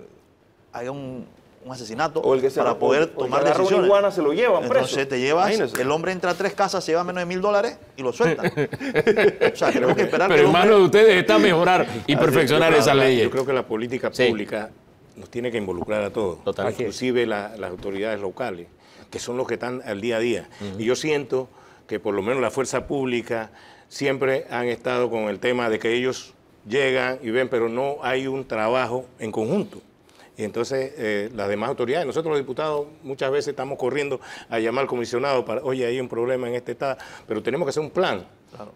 haga un, asesinato o el que se para poder tomar decisiones. se lo llevan Entonces te llevas, el hombre entra a tres casas, se lleva menos de mil dólares y lo suelta. o sea, tenemos que esperar. Pero en de ustedes está mejorar y perfeccionar esa ley. Yo creo que la política pública nos tiene que involucrar a todos, inclusive las autoridades locales, que son los que están al día a día. Y yo siento que por lo menos la fuerza pública siempre han estado con el tema de que ellos llegan y ven, pero no hay un trabajo en conjunto. Y entonces eh, las demás autoridades, nosotros los diputados muchas veces estamos corriendo a llamar al comisionado para, oye, hay un problema en este estado, pero tenemos que hacer un plan.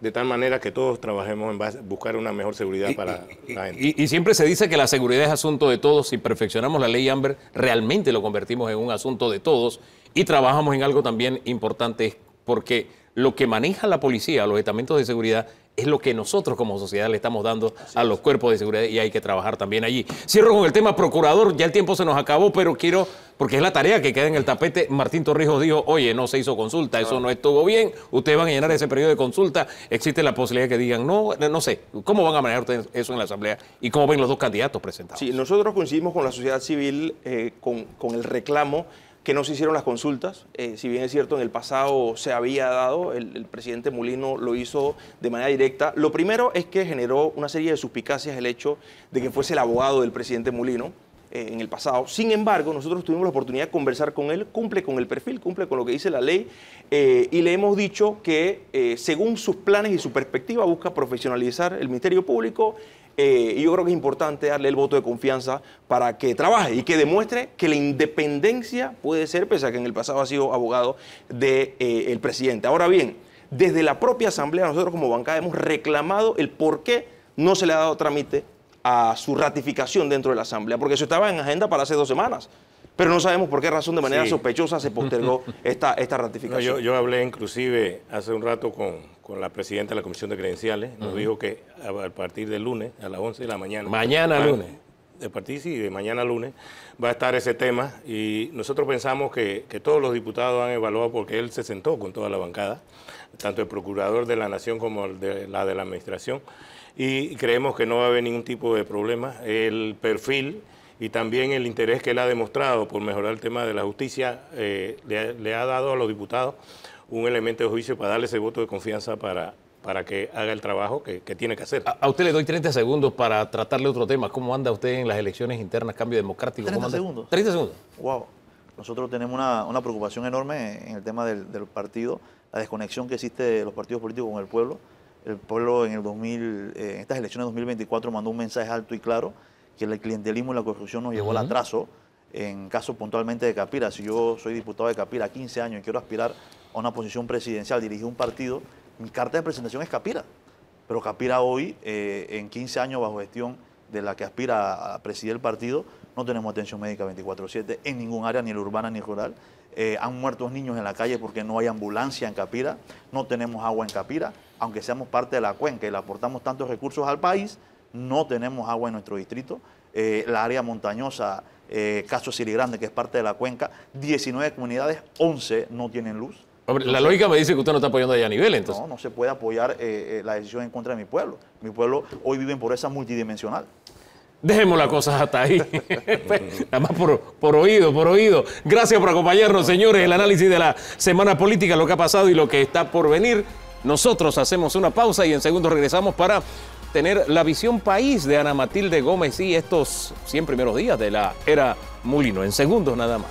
De tal manera que todos trabajemos en buscar una mejor seguridad para la gente. y, siempre se dice que la seguridad es asunto de todos. Si perfeccionamos la ley Amber, realmente lo convertimos en un asunto de todos y trabajamos en algo también importante, porque lo que maneja la policía, los estamentos de seguridad, es lo que nosotros como sociedad le estamos dando a los cuerpos de seguridad y hay que trabajar también allí. Cierro con el tema procurador, ya el tiempo se nos acabó, pero quiero, porque es la tarea que queda en el tapete, Martín Torrijos dijo, oye, no se hizo consulta, eso no estuvo bien, ustedes van a llenar ese periodo de consulta, existe la posibilidad que digan, no, no sé, ¿cómo van a manejar ustedes eso en la Asamblea y cómo ven los dos candidatos presentados? Sí, nosotros coincidimos con la sociedad civil, eh, con el reclamo que no se hicieron las consultas. Eh, si bien es cierto, en el pasado se había dado, el, presidente Molino lo hizo de manera directa. Lo primero es que generó una serie de suspicacias el hecho de que fuese el abogado del presidente Molino eh, en el pasado. Sin embargo, nosotros tuvimos la oportunidad de conversar con él, cumple con el perfil, cumple con lo que dice la ley, eh, y le hemos dicho que según sus planes y su perspectiva busca profesionalizar el Ministerio Público eh, yo creo que es importante darle el voto de confianza para que trabaje y que demuestre que la independencia puede ser, pese a que en el pasado ha sido abogado del eh, presidente. Ahora bien, desde la propia Asamblea, nosotros como bancada hemos reclamado el por qué no se le ha dado trámite a su ratificación dentro de la Asamblea, porque eso estaba en agenda para hace dos semanas pero no sabemos por qué razón de manera sospechosa se postergó esta, esta ratificación. yo, hablé inclusive hace un rato con, la presidenta de la Comisión de Credenciales, nos dijo que a, partir del lunes, a las 11 de la mañana. Mañana lunes. De partir, sí, de mañana lunes va a estar ese tema y nosotros pensamos que, que todos los diputados han evaluado porque él se sentó con toda la bancada, tanto el procurador de la nación como de, la de la administración y creemos que no va a haber ningún tipo de problema. El perfil y también el interés que él ha demostrado por mejorar el tema de la justicia eh, le, ha dado a los diputados un elemento de juicio para darle ese voto de confianza para, para que haga el trabajo que, tiene que hacer. A, usted le doy 30 segundos para tratarle otro tema. ¿Cómo anda usted en las elecciones internas, cambio democrático? 30 segundos. 30 segundos. Wow. Nosotros tenemos una, preocupación enorme en el tema del, del partido, la desconexión que existe de los partidos políticos con el pueblo. El pueblo en, el 2000, eh, en estas elecciones de 2024 mandó un mensaje alto y claro que el clientelismo y la corrupción nos llevó al atraso. En caso puntualmente de Capira, si yo soy diputado de Capira 15 años y quiero aspirar a una posición presidencial, dirigir un partido, mi carta de presentación es Capira. Pero Capira hoy, eh, en 15 años bajo gestión de la que aspira a presidir el partido, no tenemos atención médica 24-7 en ningún área, ni la urbana ni rural. Eh, han muerto niños en la calle porque no hay ambulancia en Capira, no tenemos agua en Capira, aunque seamos parte de la cuenca y le aportamos tantos recursos al país, no tenemos agua en nuestro distrito. Eh, la área montañosa, eh, Caso Sirigrande, que es parte de la cuenca, 19 comunidades, 11 no tienen luz. la lógica me dice que usted no está apoyando allá a nivel, entonces. No, no se puede apoyar eh, eh, la decisión en contra de mi pueblo. Mi pueblo hoy vive en pobreza multidimensional. Dejemos las cosas hasta ahí. Pues, nada más por, por, oído, por oído. Gracias por acompañarnos, señores. El análisis de la semana política, lo que ha pasado y lo que está por venir. Nosotros hacemos una pausa y en segundos regresamos para tener la visión país de Ana Matilde Gómez y estos 100 primeros días de la era Mulino, en segundos nada más.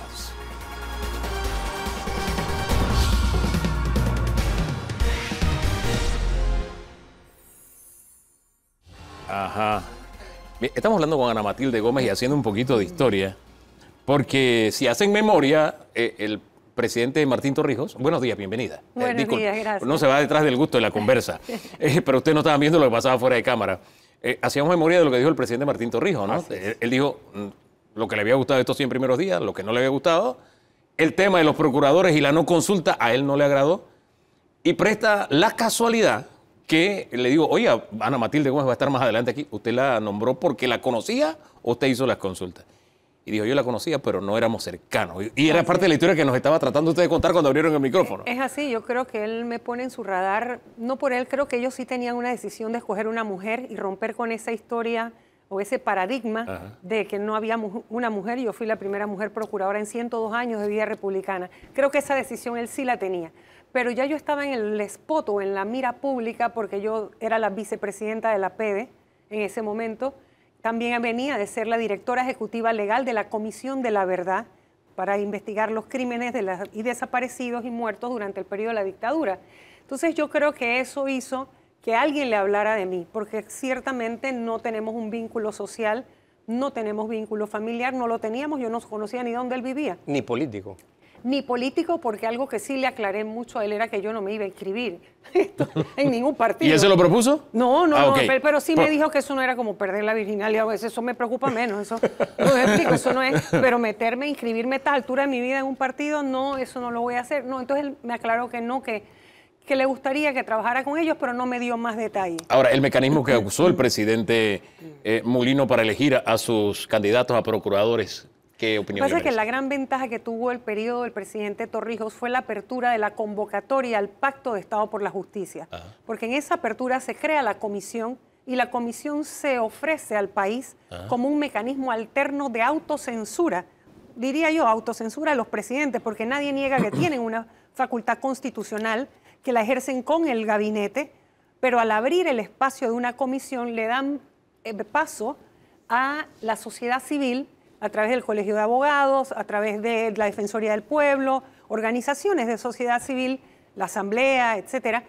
Ajá. Estamos hablando con Ana Matilde Gómez y haciendo un poquito de historia, porque si hacen memoria, eh, el presidente Martín Torrijos. Buenos días, bienvenida. Eh, no se va detrás del gusto de la conversa, eh, pero usted no estaba viendo lo que pasaba fuera de cámara. Eh, hacíamos memoria de lo que dijo el presidente Martín Torrijos, ¿no? Él, dijo mm, lo que le había gustado de estos 100 primeros días, lo que no le había gustado, el tema de los procuradores y la no consulta a él no le agradó, y presta la casualidad que le digo, oye, Ana Matilde Gómez va a estar más adelante aquí, ¿usted la nombró porque la conocía o usted hizo las consultas? Y dijo, yo la conocía, pero no éramos cercanos. Y era parte de la historia que nos estaba tratando usted de contar cuando abrieron el micrófono. Es así, yo creo que él me pone en su radar, no por él, creo que ellos sí tenían una decisión de escoger una mujer y romper con esa historia o ese paradigma de que no había una mujer. Yo fui la primera mujer procuradora en 102 años de vida republicana. Creo que esa decisión él sí la tenía. Pero ya yo estaba en el spot o en la mira pública porque yo era la vicepresidenta de la PEDE en ese momento también venía de ser la directora ejecutiva legal de la Comisión de la Verdad para investigar los crímenes de y desaparecidos y muertos durante el periodo de la dictadura. Entonces yo creo que eso hizo que alguien le hablara de mí, porque ciertamente no tenemos un vínculo social, no tenemos vínculo familiar, no lo teníamos, yo no conocía ni dónde él vivía. Ni político ni político, porque algo que sí le aclaré mucho a él era que yo no me iba a inscribir en ningún partido. ¿Y él se lo propuso? No, no, ah, pero, sí me dijo que eso no era como perder la virginalidad, a veces eso me preocupa menos, eso no es, pero meterme, inscribirme a esta altura de mi vida en un partido, no, eso no lo voy a hacer. No, entonces él me aclaró que no, que le gustaría que trabajara con ellos, pero no me dio más detalle. Ahora, el mecanismo que usó el presidente eh, Molino para elegir a sus candidatos a procuradores, ¿Qué opinión? Pasa que la gran ventaja que tuvo el periodo del presidente Torrijos fue la apertura de la convocatoria al Pacto de Estado por la Justicia, porque en esa apertura se crea la comisión y la comisión se ofrece al país como un mecanismo alterno de autocensura, diría yo, autocensura a los presidentes, porque nadie niega que tienen una facultad constitucional que la ejercen con el gabinete, pero al abrir el espacio de una comisión le dan eh, paso a la sociedad civil a través del Colegio de Abogados, a través de la Defensoría del Pueblo, organizaciones de sociedad civil, la Asamblea, etcétera,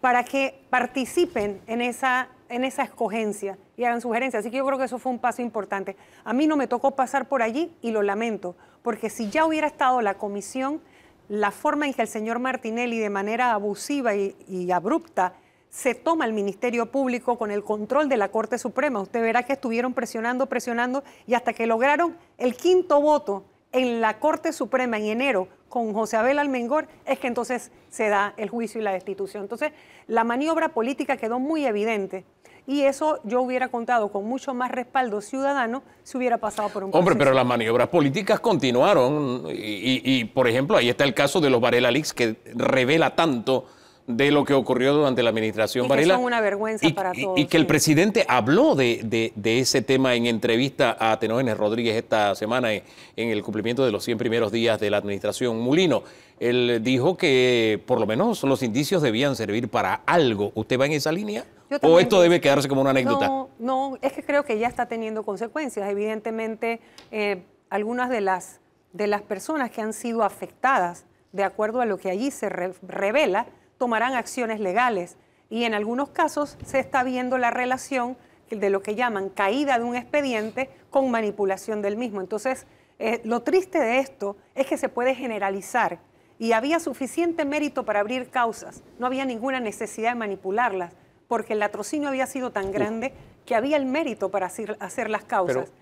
para que participen en esa, escogencia y hagan sugerencias. Así que yo creo que eso fue un paso importante. A mí no me tocó pasar por allí y lo lamento, porque si ya hubiera estado la comisión, la forma en que el señor Martinelli de manera abusiva y abrupta se toma el Ministerio Público con el control de la Corte Suprema. Usted verá que estuvieron presionando, presionando y hasta que lograron el quinto voto en la Corte Suprema en enero con José Abel Almengor, es que entonces se da el juicio y la destitución. Entonces, la maniobra política quedó muy evidente. Y eso yo hubiera contado con mucho más respaldo ciudadano si hubiera pasado por un proceso. Hombre, pero las maniobras políticas continuaron. Y, por ejemplo, ahí está el caso de los Varela Leaks que revela tanto de lo que ocurrió durante la administración y Varela. una vergüenza y, para todos. Y, que el presidente habló de, ese tema en entrevista a Tenógenes Rodríguez esta semana en, el cumplimiento de los 100 primeros días de la administración Mulino. Él dijo que por lo menos los indicios debían servir para algo. ¿Usted va en esa línea? ¿O esto debe quedarse como una anécdota? No, no, es que creo que ya está teniendo consecuencias. Evidentemente, eh, algunas de las, de las personas que han sido afectadas, de acuerdo a lo que allí se revela, tomarán acciones legales y en algunos casos se está viendo la relación de lo que llaman caída de un expediente con manipulación del mismo. Entonces, eh, lo triste de esto es que se puede generalizar y había suficiente mérito para abrir causas, no había ninguna necesidad de manipularlas, porque el latrocinio había sido tan grande que había el mérito para hacer, las causas.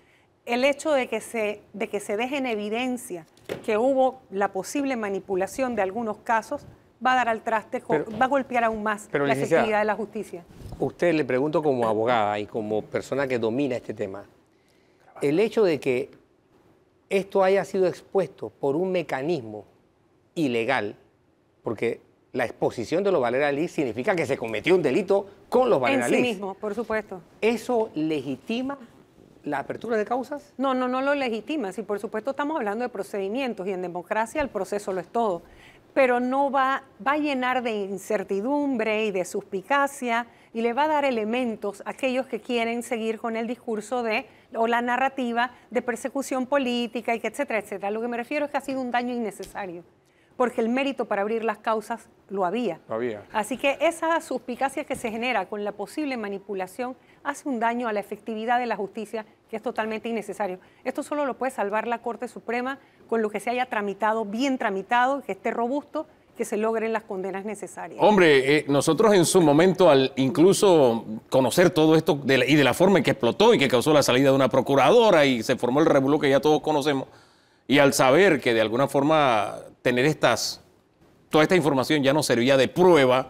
el hecho de que, se, de que se deje en evidencia que hubo la posible manipulación de algunos casos va a dar al traste, va a golpear aún más la efectividad de la justicia. Usted le pregunto como abogada y como persona que domina este tema, el hecho de que esto haya sido expuesto por un mecanismo ilegal, porque la exposición de los Valera Liz significa que se cometió un delito con los Valera En sí mismo, por supuesto. ¿Eso legitima la apertura de causas? No, no, no lo legitima. Si por supuesto estamos hablando de procedimientos y en democracia el proceso lo es todo pero no va, va a llenar de incertidumbre y de suspicacia y le va a dar elementos a aquellos que quieren seguir con el discurso de o la narrativa de persecución política y que etcétera, etcétera. Lo que me refiero es que ha sido un daño innecesario, porque el mérito para abrir las causas Lo había. Así que esa suspicacia que se genera con la posible manipulación hace un daño a la efectividad de la justicia que es totalmente innecesario. Esto solo lo puede salvar la Corte Suprema con lo que se haya tramitado, bien tramitado, que esté robusto, que se logren las condenas necesarias. Hombre, eh, nosotros en su momento, al incluso conocer todo esto y de la forma en que explotó y que causó la salida de una procuradora y se formó el revuelo que ya todos conocemos, y al saber que de alguna forma tener estas, toda esta información ya no servía de prueba,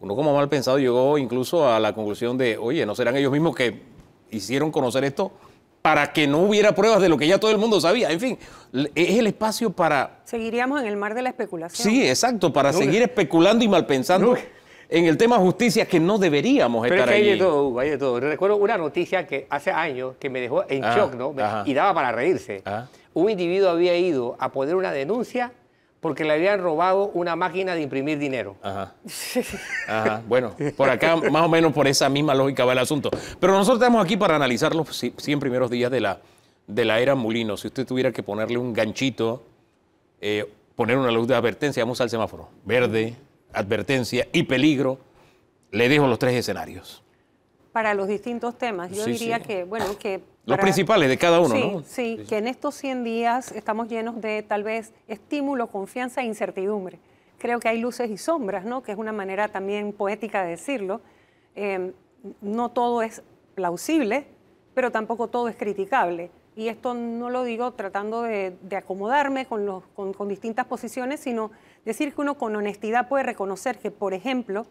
uno como mal pensado llegó incluso a la conclusión de, oye, ¿no serán ellos mismos que hicieron conocer esto? para que no hubiera pruebas de lo que ya todo el mundo sabía. En fin, es el espacio para... Seguiríamos en el mar de la especulación. Sí, exacto, para seguir eh, especulando y malpensando. En el tema justicia que no deberíamos Pero estar es Hay de todo, hay de todo. Recuerdo una noticia que hace años que me dejó en ah, shock, ¿no? Y daba para reírse. Ah. Un individuo había ido a poner una denuncia porque le habían robado una máquina de imprimir dinero. Ajá. Ajá. Bueno, por acá más o menos por esa misma lógica va el asunto. Pero nosotros estamos aquí para analizar los 100 primeros días de la, de la era Mulino. Si usted tuviera que ponerle un ganchito, eh, poner una luz de advertencia, vamos al semáforo. Verde, advertencia y peligro. Le dejo los tres escenarios. Para los distintos temas, yo diría que, bueno, que los principales de cada uno, ¿no? Sí, que en estos 100 días estamos llenos de tal vez estímulo, confianza e incertidumbre. Creo que hay luces y sombras, ¿no? Que es una manera también poética de decirlo. Em, no todo es plausible, pero tampoco todo es criticable. Y esto no lo digo tratando de, acomodarme con, con, distintas posiciones, sino decir que uno con honestidad puede reconocer que, por ejemplo,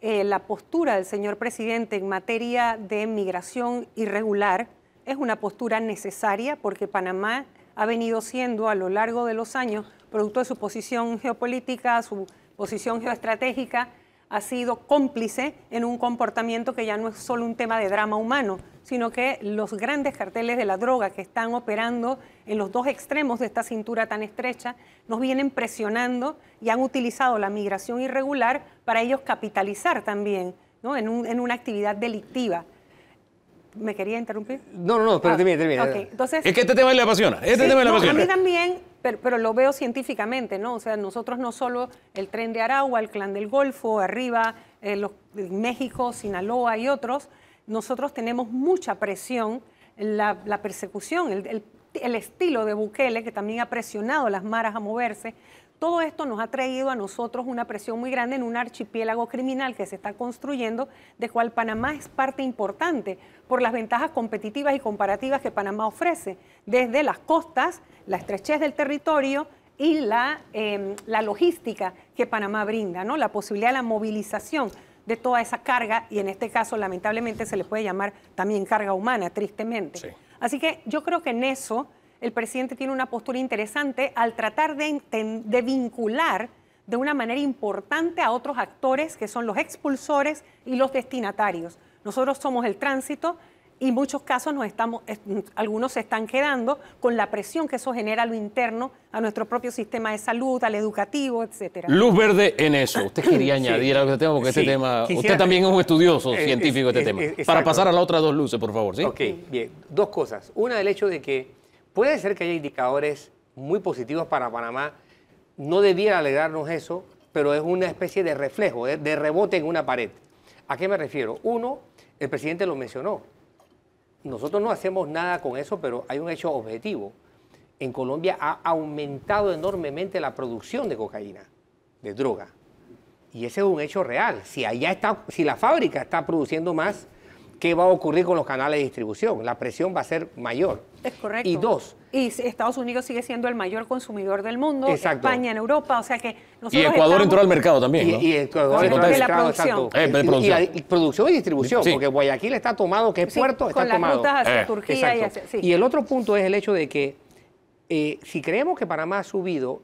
eh, la postura del señor presidente en materia de migración irregular, es una postura necesaria porque Panamá ha venido siendo a lo largo de los años, producto de su posición geopolítica, su posición geoestratégica, ha sido cómplice en un comportamiento que ya no es solo un tema de drama humano, sino que los grandes carteles de la droga que están operando en los dos extremos de esta cintura tan estrecha nos vienen presionando y han utilizado la migración irregular para ellos capitalizar también en una actividad delictiva. ¿Me quería interrumpir? No, no, no, pero termina, ah, termina. Entonces, es que este tema le apasiona, este A mí también, pero, lo veo científicamente, ¿no? O sea, nosotros no solo el tren de Aragua, el clan del Golfo, arriba, eh, los, eh, México, Sinaloa y otros, nosotros tenemos mucha presión, la, la persecución, el, el estilo de Bukele, que también ha presionado a las maras a moverse, todo esto nos ha traído a nosotros una presión muy grande en un archipiélago criminal que se está construyendo, de cual Panamá es parte importante por las ventajas competitivas y comparativas que Panamá ofrece, desde las costas, la estrechez del territorio y em, la, logística que Panamá brinda, ¿no? la posibilidad de la movilización de toda esa carga y en este caso lamentablemente se le puede llamar también carga humana, tristemente. Así que yo creo que en eso el presidente tiene una postura interesante al tratar de, vincular de una manera importante a otros actores que son los expulsores y los destinatarios. Nosotros somos el tránsito y en muchos casos nos estamos, algunos se están quedando con la presión que eso genera a lo interno, a nuestro propio sistema de salud, al educativo, etc. Luz verde en eso. Usted quería añadir algo a este tema, porque este tema, usted también es un estudioso eh, científico de este tema. Para pasar a las otra dos luces, por favor, ¿sí? Ok, bien. Dos cosas. Una, del hecho de que Puede ser que haya indicadores muy positivos para Panamá, no debiera alegrarnos eso, pero es una especie de reflejo, de rebote en una pared. ¿A qué me refiero? Uno, el presidente lo mencionó. Nosotros no hacemos nada con eso, pero hay un hecho objetivo. En Colombia ha aumentado enormemente la producción de cocaína, de droga. Y ese es un hecho real. Si allá está, si la fábrica está produciendo más, ¿qué va a ocurrir con los canales de distribución? La presión va a ser mayor. Es correcto. Y dos. Y Estados Unidos sigue siendo el mayor consumidor del mundo, España en Europa, o sea que Y Ecuador entró al mercado también, ¿no? Y, Ecuador entró al mercado, exacto. Eh, producción. Y, producción y distribución, porque Guayaquil está tomado, que es puerto, está con las Rutas hacia eh, Turquía y, hacia, y el otro punto es el hecho de que eh, si creemos que Panamá ha subido,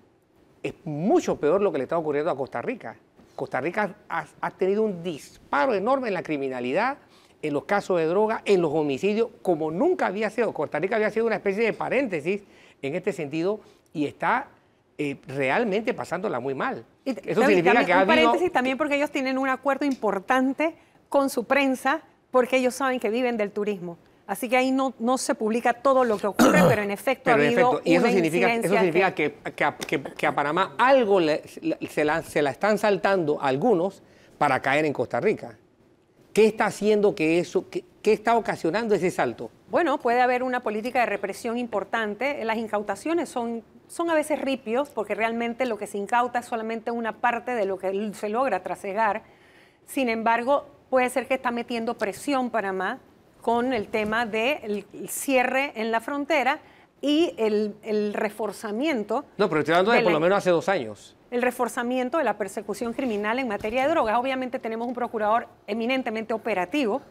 es mucho peor lo que le está ocurriendo a Costa Rica. Costa Rica ha tenido un disparo enorme en la criminalidad, en los casos de droga, en los homicidios, como nunca había sido. Costa Rica había sido una especie de paréntesis en este sentido y está eh, realmente pasándola muy mal. Eso significa que también porque ellos tienen un acuerdo importante con su prensa porque ellos saben que viven del turismo. Así que ahí no, no se publica todo lo que ocurre, pero en efecto ha habido Y eso significa, eso significa que... a, Panamá algo se, la, se la están saltando algunos para caer en Costa Rica. ¿Qué está haciendo que eso, qué, está ocasionando ese salto? Bueno, puede haber una política de represión importante. Las incautaciones son, son a veces ripios porque realmente lo que se incauta es solamente una parte de lo que se logra trasegar. Sin embargo, puede ser que está metiendo presión para más con el tema del cierre en la frontera y el, reforzamiento. No, pero estoy hablando de, por lo menos hace dos años el reforzamiento de la persecución criminal en materia de drogas. Obviamente tenemos un procurador eminentemente operativo,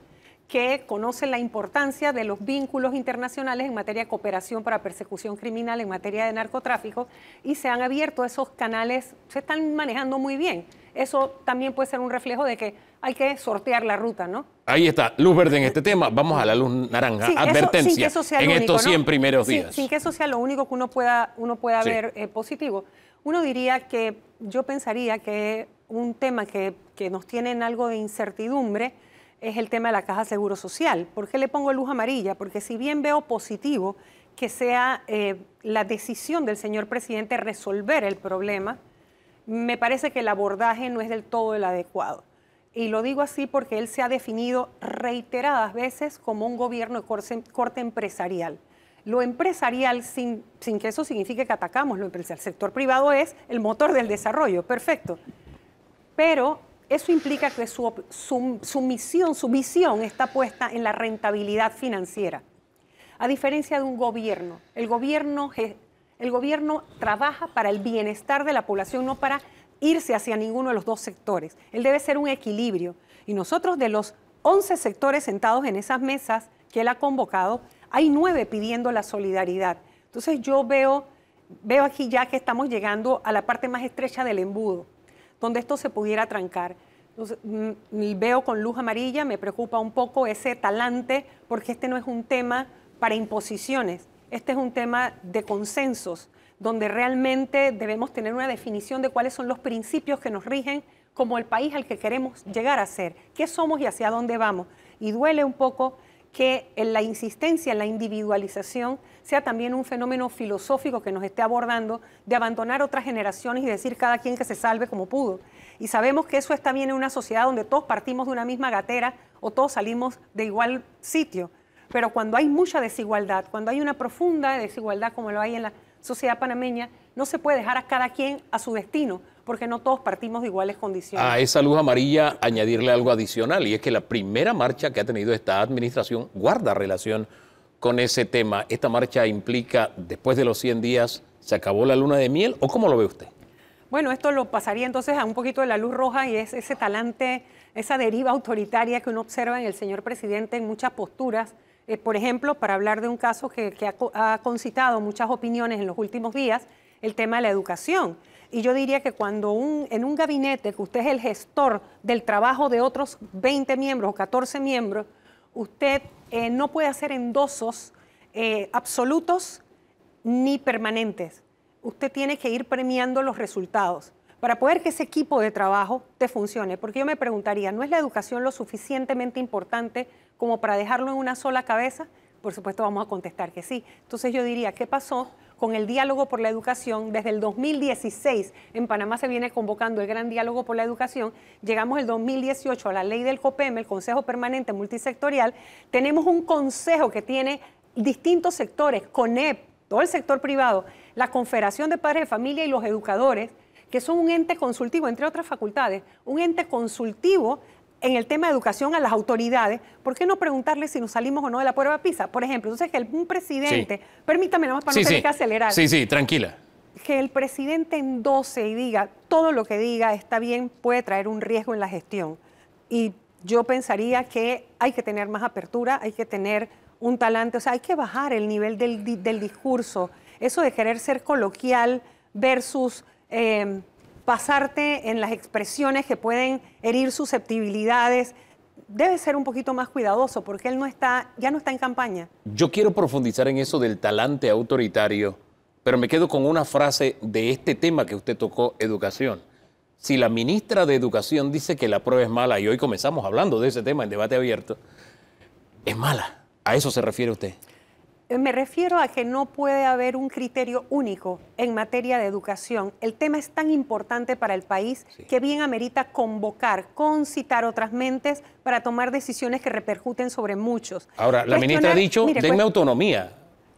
que conoce la importancia de los vínculos internacionales en materia de cooperación para persecución criminal, en materia de narcotráfico, y se han abierto esos canales, se están manejando muy bien. Eso también puede ser un reflejo de que hay que sortear la ruta, ¿no? Ahí está, luz verde en este tema, vamos a la luz naranja, advertencia eso, en estos 100 primeros días. Sin, que eso sea lo único que uno pueda, uno ver eh, positivo. Uno diría que, yo pensaría que un tema que, que nos tiene en algo de incertidumbre, es el tema de la caja seguro social. ¿Por qué le pongo luz amarilla? Porque si bien veo positivo que sea eh, la decisión del señor presidente resolver el problema, me parece que el abordaje no es del todo el adecuado. Y lo digo así porque él se ha definido reiteradas veces como un gobierno de corte, empresarial. Lo empresarial, sin, sin que eso signifique que atacamos lo empresarial, el sector privado es el motor del desarrollo, perfecto. Pero eso implica que su, misión, su visión está puesta en la rentabilidad financiera. A diferencia de un gobierno, el gobierno, trabaja para el bienestar de la población, no para irse hacia ninguno de los dos sectores. Él debe ser un equilibrio. Y nosotros de los 11 sectores sentados en esas mesas que él ha convocado, hay nueve pidiendo la solidaridad. Entonces yo veo aquí ya que estamos llegando a la parte más estrecha del embudo donde esto se pudiera trancar. Entonces, mm, mm, veo con luz amarilla, me preocupa un poco ese talante, porque este no es un tema para imposiciones, este es un tema de consensos, donde realmente debemos tener una definición de cuáles son los principios que nos rigen como el país al que queremos llegar a ser, qué somos y hacia dónde vamos. Y duele un poco que en la insistencia en la individualización sea también un fenómeno filosófico que nos esté abordando de abandonar otras generaciones y decir cada quien que se salve como pudo. Y sabemos que eso está bien en una sociedad donde todos partimos de una misma gatera o todos salimos de igual sitio. Pero cuando hay mucha desigualdad, cuando hay una profunda desigualdad como lo hay en la sociedad panameña, no se puede dejar a cada quien a su destino, porque no todos partimos de iguales condiciones. A esa luz amarilla añadirle algo adicional, y es que la primera marcha que ha tenido esta administración guarda relación con ese tema. ¿Esta marcha implica, después de los 100 días, se acabó la luna de miel o cómo lo ve usted? Bueno, esto lo pasaría entonces a un poquito de la luz roja y es ese talante, esa deriva autoritaria que uno observa en el señor presidente en muchas posturas. Eh, por ejemplo, para hablar de un caso que, ha, concitado muchas opiniones en los últimos días, el tema de la educación. Y yo diría que cuando en un gabinete que usted es el gestor del trabajo de otros 20 miembros o 14 miembros, usted eh, no puede hacer endosos eh, absolutos ni permanentes. Usted tiene que ir premiando los resultados para poder que ese equipo de trabajo te funcione. Porque yo me preguntaría, ¿no es la educación lo suficientemente importante como para dejarlo en una sola cabeza? Por supuesto vamos a contestar que sí. Entonces yo diría, ¿qué pasó con el diálogo por la educación. Desde el 2016 en Panamá se viene convocando el gran diálogo por la educación. Llegamos el 2018 a la ley del COPEM, el Consejo Permanente Multisectorial. Tenemos un consejo que tiene distintos sectores, CONEP, todo el sector privado, la Confederación de Padres de Familia y los educadores, que son un ente consultivo, entre otras facultades, un ente consultivo en el tema de educación a las autoridades, ¿por qué no preguntarle si nos salimos o no de la prueba PISA? Por ejemplo, entonces que el, un presidente, permítame nada más para no tener que acelerar. Sí, sí, tranquila. Que el presidente en 12 y diga, todo lo que diga está bien, puede traer un riesgo en la gestión. Y yo pensaría que hay que tener más apertura, hay que tener un talante, o sea, hay que bajar el nivel del, discurso. Eso de querer ser coloquial versus... Eh, pasarte en las expresiones que pueden herir susceptibilidades, debe ser un poquito más cuidadoso porque él no está, ya no está en campaña. Yo quiero profundizar en eso del talante autoritario, pero me quedo con una frase de este tema que usted tocó, educación. Si la ministra de Educación dice que la prueba es mala, y hoy comenzamos hablando de ese tema en debate abierto, es mala. ¿A eso se refiere usted? Me refiero a que no puede haber un criterio único en materia de educación. El tema es tan importante para el país que bien amerita convocar, concitar otras mentes para tomar decisiones que repercuten sobre muchos. Ahora, la ministra ha dicho, denme autonomía.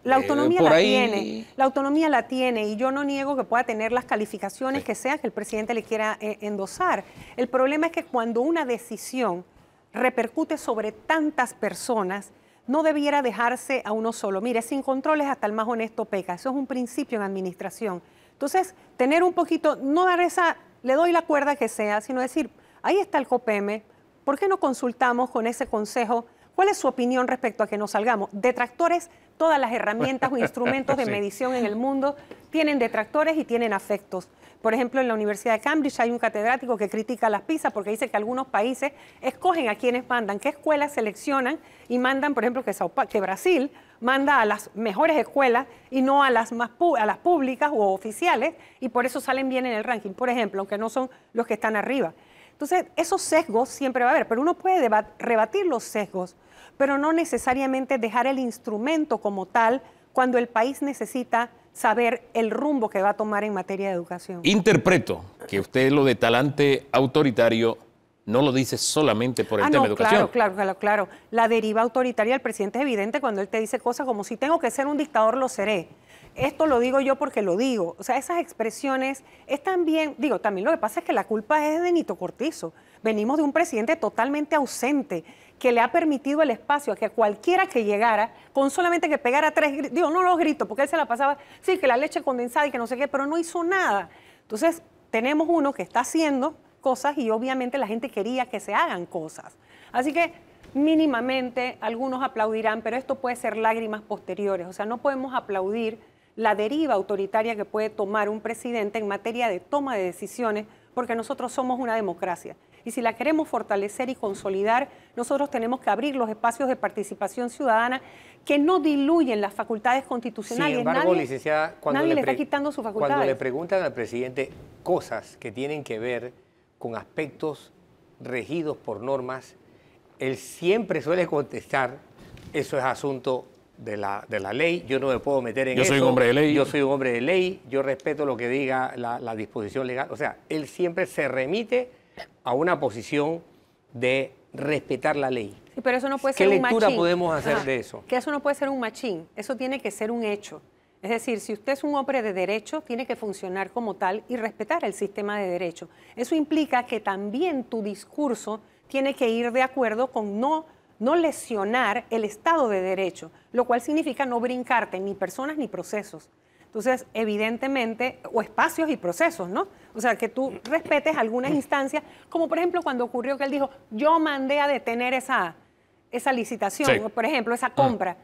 La eh, autonomía la tiene, la autonomía la tiene y yo no niego que pueda tener las calificaciones que sea que el presidente le quiera eh, endosar. El problema es que cuando una decisión repercute sobre tantas personas, no debiera dejarse a uno solo. Mire, sin controles hasta el más honesto peca. Eso es un principio en administración. Entonces, tener un poquito, no dar esa, le doy la cuerda que sea, sino decir, ahí está el COPEME, ¿por qué no consultamos con ese consejo? ¿Cuál es su opinión respecto a que no salgamos? Detractores, todas las herramientas o instrumentos de medición en el mundo tienen detractores y tienen afectos. Por ejemplo, en la Universidad de Cambridge hay un catedrático que critica las PISA porque dice que algunos países escogen a quienes mandan, qué escuelas seleccionan y mandan, por ejemplo, que, que Brasil manda a las mejores escuelas y no a las, más a las públicas o oficiales y por eso salen bien en el ranking, por ejemplo, aunque no son los que están arriba. Entonces, esos sesgos siempre va a haber, pero uno puede rebatir los sesgos pero no necesariamente dejar el instrumento como tal cuando el país necesita saber el rumbo que va a tomar en materia de educación. Interpreto que usted lo de talante autoritario no lo dice solamente por el ah, tema de educación. Claro, claro, claro, claro. La deriva autoritaria del presidente es evidente cuando él te dice cosas como si tengo que ser un dictador, lo seré. Esto lo digo yo porque lo digo. O sea, esas expresiones es también, digo, también lo que pasa es que la culpa es de Nito Cortizo. Venimos de un presidente totalmente ausente que le ha permitido el espacio a que cualquiera que llegara, con solamente que pegara tres gritos, digo, no los gritos, porque él se la pasaba, sí, que la leche condensada y que no sé qué, pero no hizo nada. Entonces, tenemos uno que está haciendo cosas y obviamente la gente quería que se hagan cosas. Así que mínimamente algunos aplaudirán, pero esto puede ser lágrimas posteriores, o sea, no podemos aplaudir la deriva autoritaria que puede tomar un presidente en materia de toma de decisiones, porque nosotros somos una democracia y si la queremos fortalecer y consolidar, nosotros tenemos que abrir los espacios de participación ciudadana que no diluyen las facultades constitucionales. Sin embargo, licenciada, cuando le, preguntan al presidente cosas que tienen que ver con aspectos regidos por normas, él siempre suele contestar, eso es asunto de la, ley, yo no me puedo meter en eso. Yo soy un hombre de ley. Yo soy hombre de ley, yo respeto lo que diga la, disposición legal. O sea, él siempre se remite a una posición de respetar la ley. Sí, pero eso no puede ser un machín. ¿Qué lectura podemos hacer de eso? Que eso no puede ser un machín, eso tiene que ser un hecho. Es decir, si usted es un hombre de derecho, tiene que funcionar como tal y respetar el sistema de derecho. Eso implica que también tu discurso tiene que ir de acuerdo con no, no lesionar el Estado de derecho, lo cual significa no brincarte ni personas ni procesos. Entonces, evidentemente, o espacios y procesos, ¿no? O sea, que tú respetes algunas instancias, como por ejemplo cuando ocurrió que él dijo, yo mandé a detener esa, esa licitación, por ejemplo, esa compra.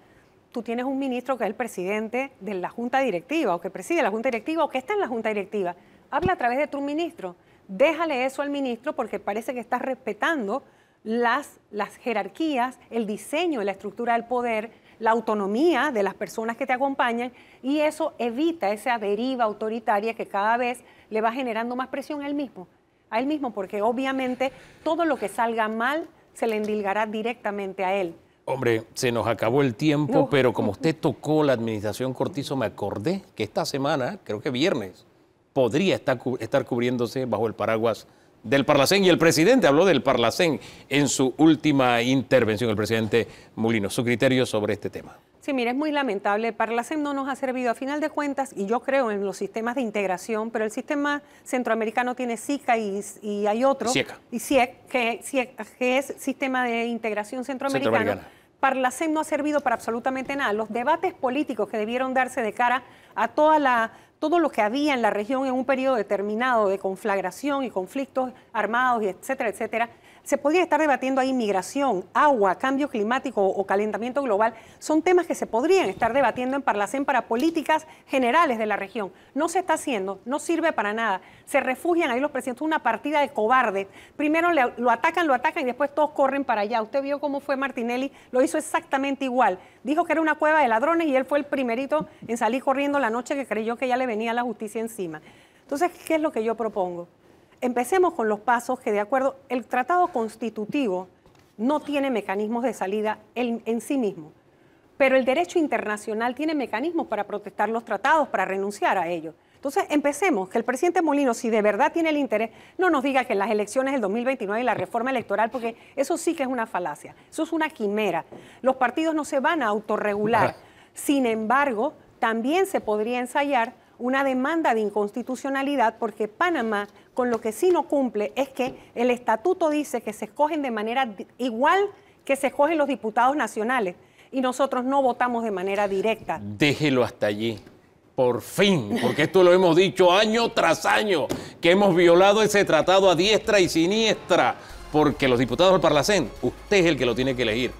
Tú tienes un ministro que es el presidente de la Junta Directiva, o que preside la Junta Directiva, o que está en la Junta Directiva. Habla a través de tu ministro. Déjale eso al ministro porque parece que estás respetando las, las jerarquías, el diseño la estructura del poder la autonomía de las personas que te acompañan y eso evita esa deriva autoritaria que cada vez le va generando más presión a él mismo, a él mismo, porque obviamente todo lo que salga mal se le endilgará directamente a él. Hombre, se nos acabó el tiempo, pero como usted tocó la administración Cortizo, me acordé que esta semana, creo que viernes, podría estar, estar cubriéndose bajo el paraguas del Parlacén y el presidente habló del Parlacén en su última intervención, el presidente Mulino. Su criterio sobre este tema. Sí, mire, es muy lamentable. Parlacén no nos ha servido a final de cuentas, y yo creo en los sistemas de integración, pero el sistema centroamericano tiene SICA y, hay otro. SIECA. Y SIEC, que, es Sistema de Integración Centroamericana. Centroamericana. Parlacén no ha servido para absolutamente nada. Los debates políticos que debieron darse de cara a toda la todo lo que había en la región en un periodo determinado de conflagración y conflictos armados, y etcétera, etcétera, se podría estar debatiendo ahí migración, agua, cambio climático o calentamiento global. Son temas que se podrían estar debatiendo en Parlacén para políticas generales de la región. No se está haciendo, no sirve para nada. Se refugian ahí los presidentes, una partida de cobardes. Primero lo atacan, lo atacan y después todos corren para allá. Usted vio cómo fue Martinelli, lo hizo exactamente igual. Dijo que era una cueva de ladrones y él fue el primerito en salir corriendo la noche que creyó que ya le venía la justicia encima. Entonces, ¿qué es lo que yo propongo? Empecemos con los pasos que, de acuerdo, el tratado constitutivo no tiene mecanismos de salida en, sí mismo, pero el derecho internacional tiene mecanismos para protestar los tratados, para renunciar a ellos. Entonces, empecemos, que el presidente Molino, si de verdad tiene el interés, no nos diga que las elecciones del 2029 y la reforma electoral, porque eso sí que es una falacia, eso es una quimera. Los partidos no se van a autorregular. Sin embargo, también se podría ensayar una demanda de inconstitucionalidad porque Panamá con lo que sí no cumple es que el estatuto dice que se escogen de manera igual que se escogen los diputados nacionales y nosotros no votamos de manera directa. Déjelo hasta allí. Por fin, porque esto lo hemos dicho año tras año, que hemos violado ese tratado a diestra y siniestra, porque los diputados del Parlacén, usted es el que lo tiene que elegir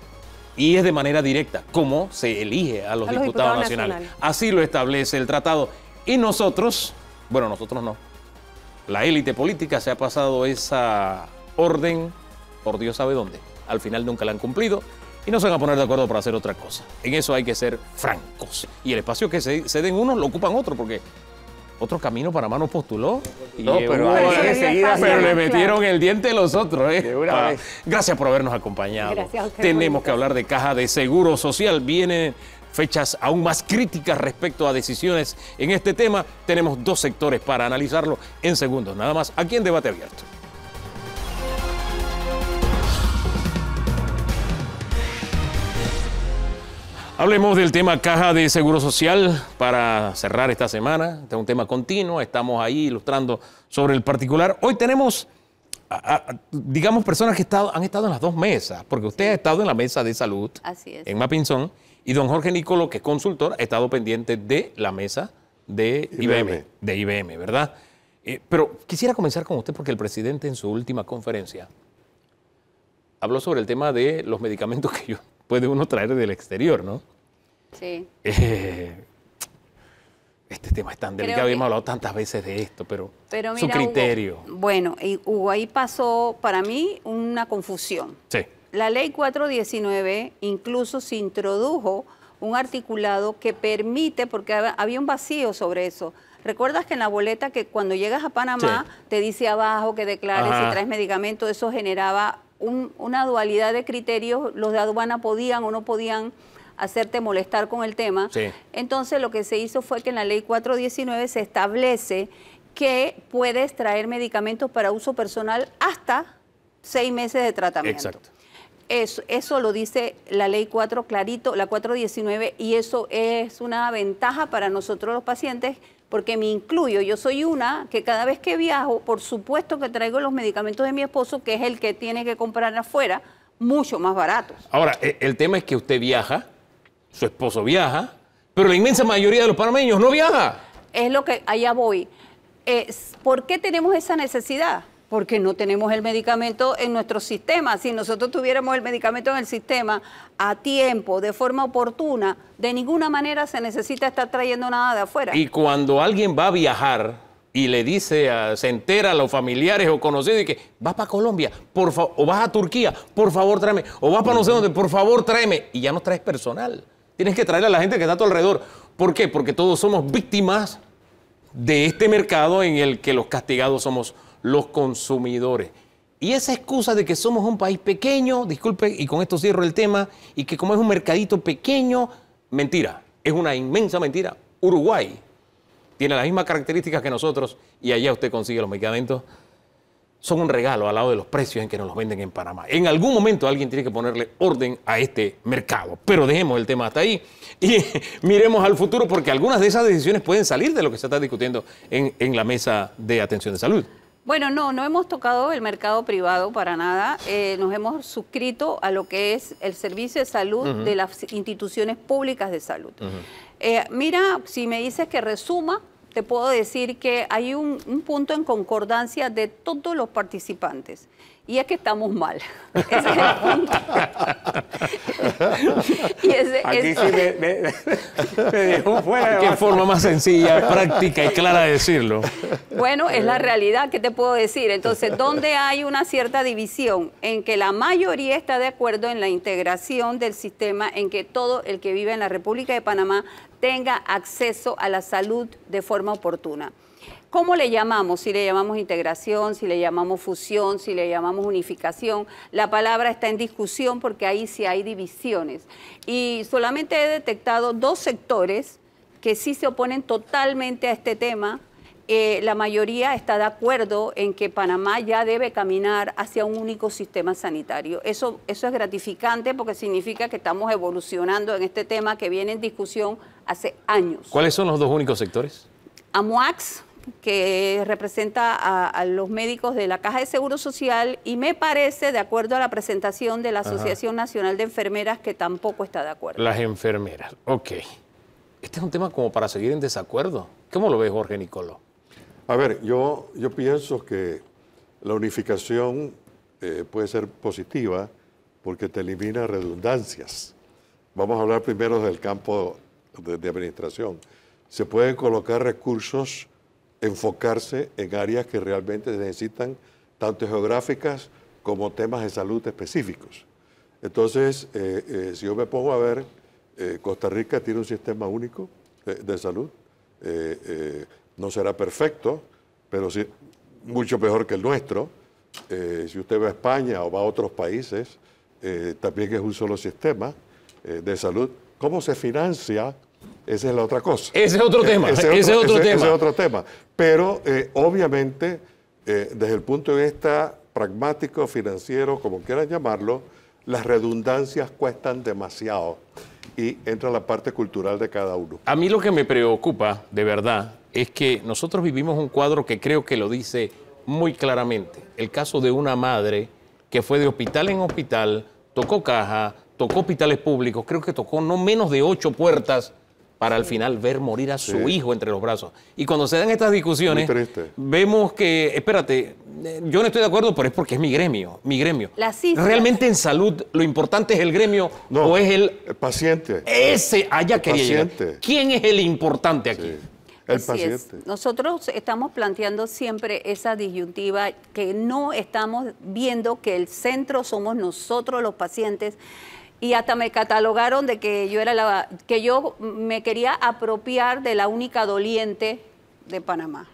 y es de manera directa, como se elige a los, diputados, nacionales. Así lo establece el tratado y nosotros, bueno, nosotros no, la élite política se ha pasado esa orden por Dios sabe dónde. Al final nunca la han cumplido y no se van a poner de acuerdo para hacer otra cosa. En eso hay que ser francos. Y el espacio que se, den unos lo ocupan otros, porque otro camino para mano postuló. no, pero, le metieron el diente los otros. ¿eh? Ah, gracias por habernos acompañado. Tenemos que hablar de caja de seguro social. Viene fechas aún más críticas respecto a decisiones en este tema, tenemos dos sectores para analizarlo en segundos, nada más aquí en Debate Abierto. Hablemos del tema caja de seguro social para cerrar esta semana. Este es un tema continuo, estamos ahí ilustrando sobre el particular. Hoy tenemos, digamos, personas que han estado en las dos mesas, porque usted ha estado en la mesa de salud en Mapinzón y don Jorge Nicolo, que es consultor, ha estado pendiente de la mesa de IBM, de IBM, ¿verdad? Eh, pero quisiera comenzar con usted porque el presidente en su última conferencia habló sobre el tema de los medicamentos que puede uno traer del exterior, ¿no? Sí. Eh, este tema es tan delicado, que, hemos hablado tantas veces de esto, pero, su criterio. bueno, Hugo, ahí pasó para mí una confusión. Sí la ley 419 incluso se introdujo un articulado que permite, porque había un vacío sobre eso. ¿Recuerdas que en la boleta que cuando llegas a Panamá te dice abajo que declares si traes medicamentos? Eso generaba una dualidad de criterios. Los de aduana podían o no podían hacerte molestar con el tema. Entonces lo que se hizo fue que en la ley 419 se establece que puedes traer medicamentos para uso personal hasta seis meses de tratamiento. Exacto. Eso, eso lo dice la ley 4 clarito, la 419, y eso es una ventaja para nosotros los pacientes porque me incluyo. Yo soy una que cada vez que viajo, por supuesto que traigo los medicamentos de mi esposo, que es el que tiene que comprar afuera, mucho más baratos. Ahora, e, el tema es que usted viaja, su esposo viaja, pero la inmensa mayoría de los panameños no viaja. Es lo que allá voy. ¿Por qué tenemos esa necesidad? porque no tenemos el medicamento en nuestro sistema. Si nosotros tuviéramos el medicamento en el sistema a tiempo, de forma oportuna, de ninguna manera se necesita estar trayendo nada de afuera. Y cuando alguien va a viajar y le dice, se entera a los familiares o conocidos y que vas para Colombia, por o vas a Turquía, por favor tráeme, o vas para no sé dónde, por favor tráeme, y ya no traes personal. Tienes que traer a la gente que está a tu alrededor. ¿Por qué? Porque todos somos víctimas de este mercado en el que los castigados somos los consumidores. Y esa excusa de que somos un país pequeño, disculpe, y con esto cierro el tema, y que como es un mercadito pequeño, mentira, es una inmensa mentira. Uruguay tiene las mismas características que nosotros y allá usted consigue los medicamentos. Son un regalo al lado de los precios en que nos los venden en Panamá. En algún momento alguien tiene que ponerle orden a este mercado. Pero dejemos el tema hasta ahí y miremos al futuro porque algunas de esas decisiones pueden salir de lo que se está discutiendo en, la mesa de atención de salud. Bueno, no, no hemos tocado el mercado privado para nada. Eh, nos hemos suscrito a lo que es el servicio de salud de las instituciones públicas de salud. Eh, mira, si me dices que resuma, te puedo decir que hay un punto en concordancia de todos los participantes y es que estamos mal. Ese es me, fuera. ¿Qué forma más sencilla, práctica y clara de decirlo? Bueno, es la realidad, que te puedo decir? Entonces, donde hay una cierta división en que la mayoría está de acuerdo en la integración del sistema, en que todo el que vive en la República de Panamá tenga acceso a la salud de forma oportuna. ¿Cómo le llamamos? Si le llamamos integración, si le llamamos fusión, si le llamamos unificación. La palabra está en discusión porque ahí sí hay divisiones. Y solamente he detectado dos sectores que sí se oponen totalmente a este tema. Eh, la mayoría está de acuerdo en que Panamá ya debe caminar hacia un único sistema sanitario. Eso, eso es gratificante porque significa que estamos evolucionando en este tema que viene en discusión hace años. ¿Cuáles son los dos únicos sectores? Amuax que representa a, los médicos de la Caja de Seguro Social y me parece, de acuerdo a la presentación de la Asociación Nacional de Enfermeras, que tampoco está de acuerdo. Las enfermeras, ok. Este es un tema como para seguir en desacuerdo. ¿Cómo lo ves, Jorge Nicoló? A ver, yo, yo pienso que la unificación eh, puede ser positiva porque te elimina redundancias. Vamos a hablar primero del campo de administración. Se pueden colocar recursos enfocarse en áreas que realmente necesitan tanto geográficas como temas de salud específicos. Entonces, eh, eh, si yo me pongo a ver, eh, Costa Rica tiene un sistema único de, salud. no será perfecto, pero sí mucho mejor que el nuestro. si usted va a España o va a otros países, también es un solo sistema de salud. ¿Cómo se financia esa es la otra cosa. Ese es otro eh, tema. Ese, es otro tema. Pero eh, obviamente, eh, desde el punto de vista pragmático, financiero, como quieran llamarlo, las redundancias cuestan demasiado. Y entra la parte cultural de cada uno. A mí lo que me preocupa, de verdad, es que nosotros vivimos un cuadro que creo que lo dice muy claramente. El caso de una madre que fue de hospital en hospital, tocó caja, tocó hospitales públicos, creo que tocó no menos de ocho puertas para al final ver morir a su hijo entre los brazos. Y cuando se dan estas discusiones, vemos que, espérate, yo no estoy de acuerdo, pero es porque es mi gremio, mi gremio. Realmente en salud lo importante es el gremio o es el, paciente. Ese allá que ¿Quién es el importante aquí? El paciente. Nosotros estamos planteando siempre esa disyuntiva que no estamos viendo que el centro somos nosotros los pacientes y hasta me catalogaron de que yo era la que yo me quería apropiar de la única doliente de Panamá.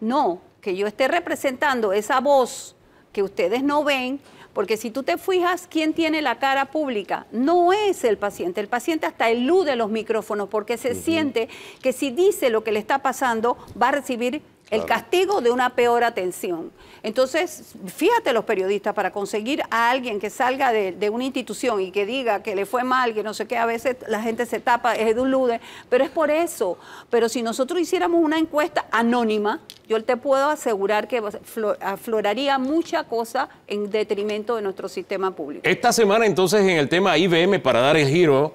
No, que yo esté representando esa voz que ustedes no ven, porque si tú te fijas quién tiene la cara pública, no es el paciente. El paciente hasta elude los micrófonos porque se siente que si dice lo que le está pasando, va a recibir el castigo de una peor atención. Entonces, fíjate los periodistas, para conseguir a alguien que salga de, una institución y que diga que le fue mal, que no sé qué, a veces la gente se tapa, es lude pero es por eso. Pero si nosotros hiciéramos una encuesta anónima, yo te puedo asegurar que afloraría mucha cosa en detrimento de nuestro sistema público. Esta semana entonces en el tema IBM, para dar el giro,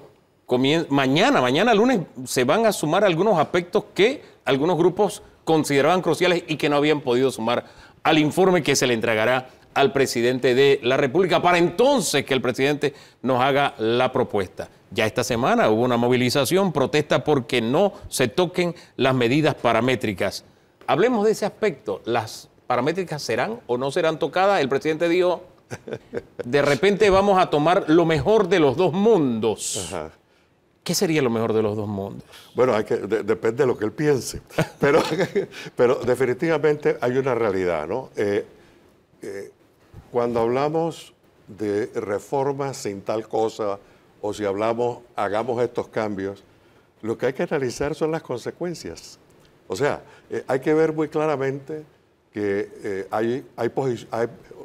mañana, mañana lunes, se van a sumar algunos aspectos que algunos grupos consideraban cruciales y que no habían podido sumar al informe que se le entregará al presidente de la República para entonces que el presidente nos haga la propuesta. Ya esta semana hubo una movilización, protesta porque no se toquen las medidas paramétricas. Hablemos de ese aspecto. ¿Las paramétricas serán o no serán tocadas? El presidente dijo, de repente vamos a tomar lo mejor de los dos mundos. ¿Qué sería lo mejor de los dos mundos? Bueno, hay que, depende de lo que él piense, pero, pero definitivamente hay una realidad, ¿no? Eh, eh, cuando hablamos de reformas sin tal cosa, o si hablamos, hagamos estos cambios, lo que hay que analizar son las consecuencias. O sea, eh, hay que ver muy claramente que hay, hay,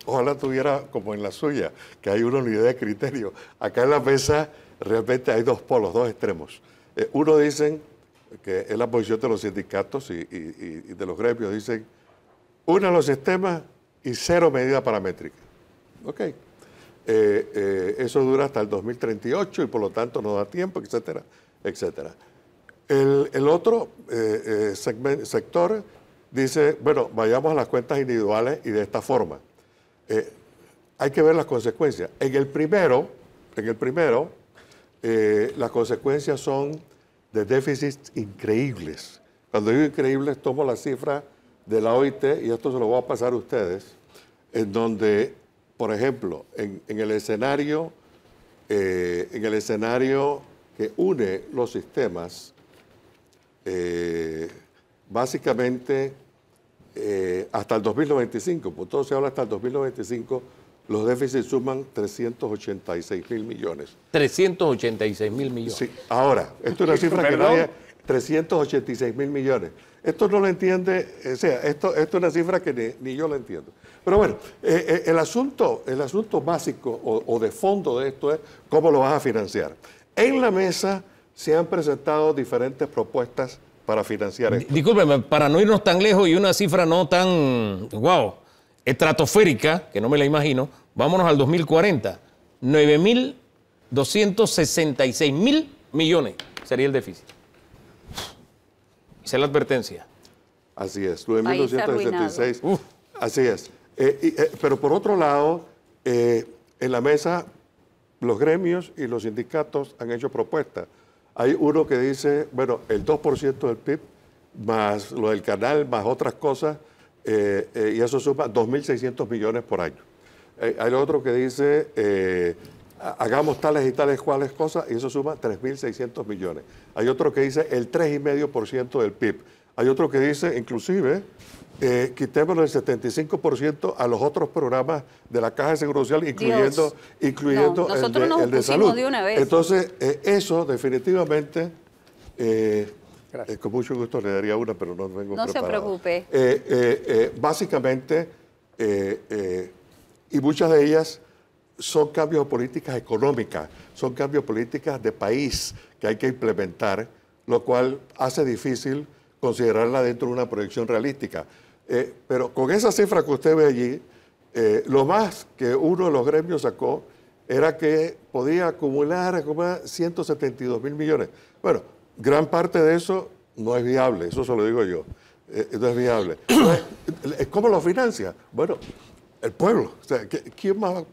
ojalá tuviera como en la suya, que hay una unidad de criterio. Acá en la mesa realmente hay dos polos, dos extremos. Eh, uno dicen, que es la posición de los sindicatos y, de los gremios, dicen, una los sistemas y cero medida paramétrica. Ok. Eh, eh, eso dura hasta el 2038 y por lo tanto no da tiempo, etcétera, etcétera. El, otro sector dice, bueno, vayamos a las cuentas individuales y de esta forma. hay que ver las consecuencias. En el primero, en el primero, eh, las consecuencias son de déficits increíbles. Cuando digo increíbles, tomo la cifra de la OIT, y esto se lo voy a pasar a ustedes, en donde, por ejemplo, en, el escenario, eh, en el escenario que une los sistemas, eh, básicamente hasta el 2095, por pues todo se habla hasta el 2095, los déficits suman 386 mil millones. 386 mil millones. Sí, ahora, esto es una cifra que nadie... 386 mil millones. Esto no lo entiende, o sea, esto, es una cifra que ni, yo lo entiendo. Pero bueno, eh, eh, el, asunto, el asunto básico o, de fondo de esto es cómo lo vas a financiar. En la mesa se han presentado diferentes propuestas para financiar esto. Discúlpeme, para no irnos tan lejos y una cifra no tan guau estratosférica, que no me la imagino, vámonos al 2040, ...9.266.000 mil millones sería el déficit. Esa es la advertencia. Así es, ...9.266... así es. Eh, eh, pero por otro lado, eh, en la mesa los gremios y los sindicatos han hecho propuestas. Hay uno que dice, bueno, el 2% del PIB más lo del canal, más otras cosas, eh, eh, y eso suma 2.600 millones por año. Eh, hay otro que dice, hagamos tales y tales cuales cosas, y eso suma 3.600 millones. Hay otro que dice el 3,5% del PIB. Hay otro que dice, inclusive, eh, quitémosle el 75% a los otros programas de la Caja de Seguro Social, incluyendo, incluyendo el, de, salud. Entonces, eso definitivamente... Eh, con mucho gusto le daría una, pero no vengo No se preocupe. Eh, eh, básicamente, y muchas de ellas son cambios de políticas económicas, son cambios de políticas de país que hay que implementar, lo cual hace difícil considerarla dentro de una proyección realística. pero con esa cifra que usted ve allí, lo más que uno de los gremios sacó era que podía acumular, acumular 172 mil millones. Bueno, gran parte de eso no es viable, eso se lo digo yo, eh, eh, no es viable. ¿Cómo lo financia? Bueno, el pueblo. O sea, ¿quién, más,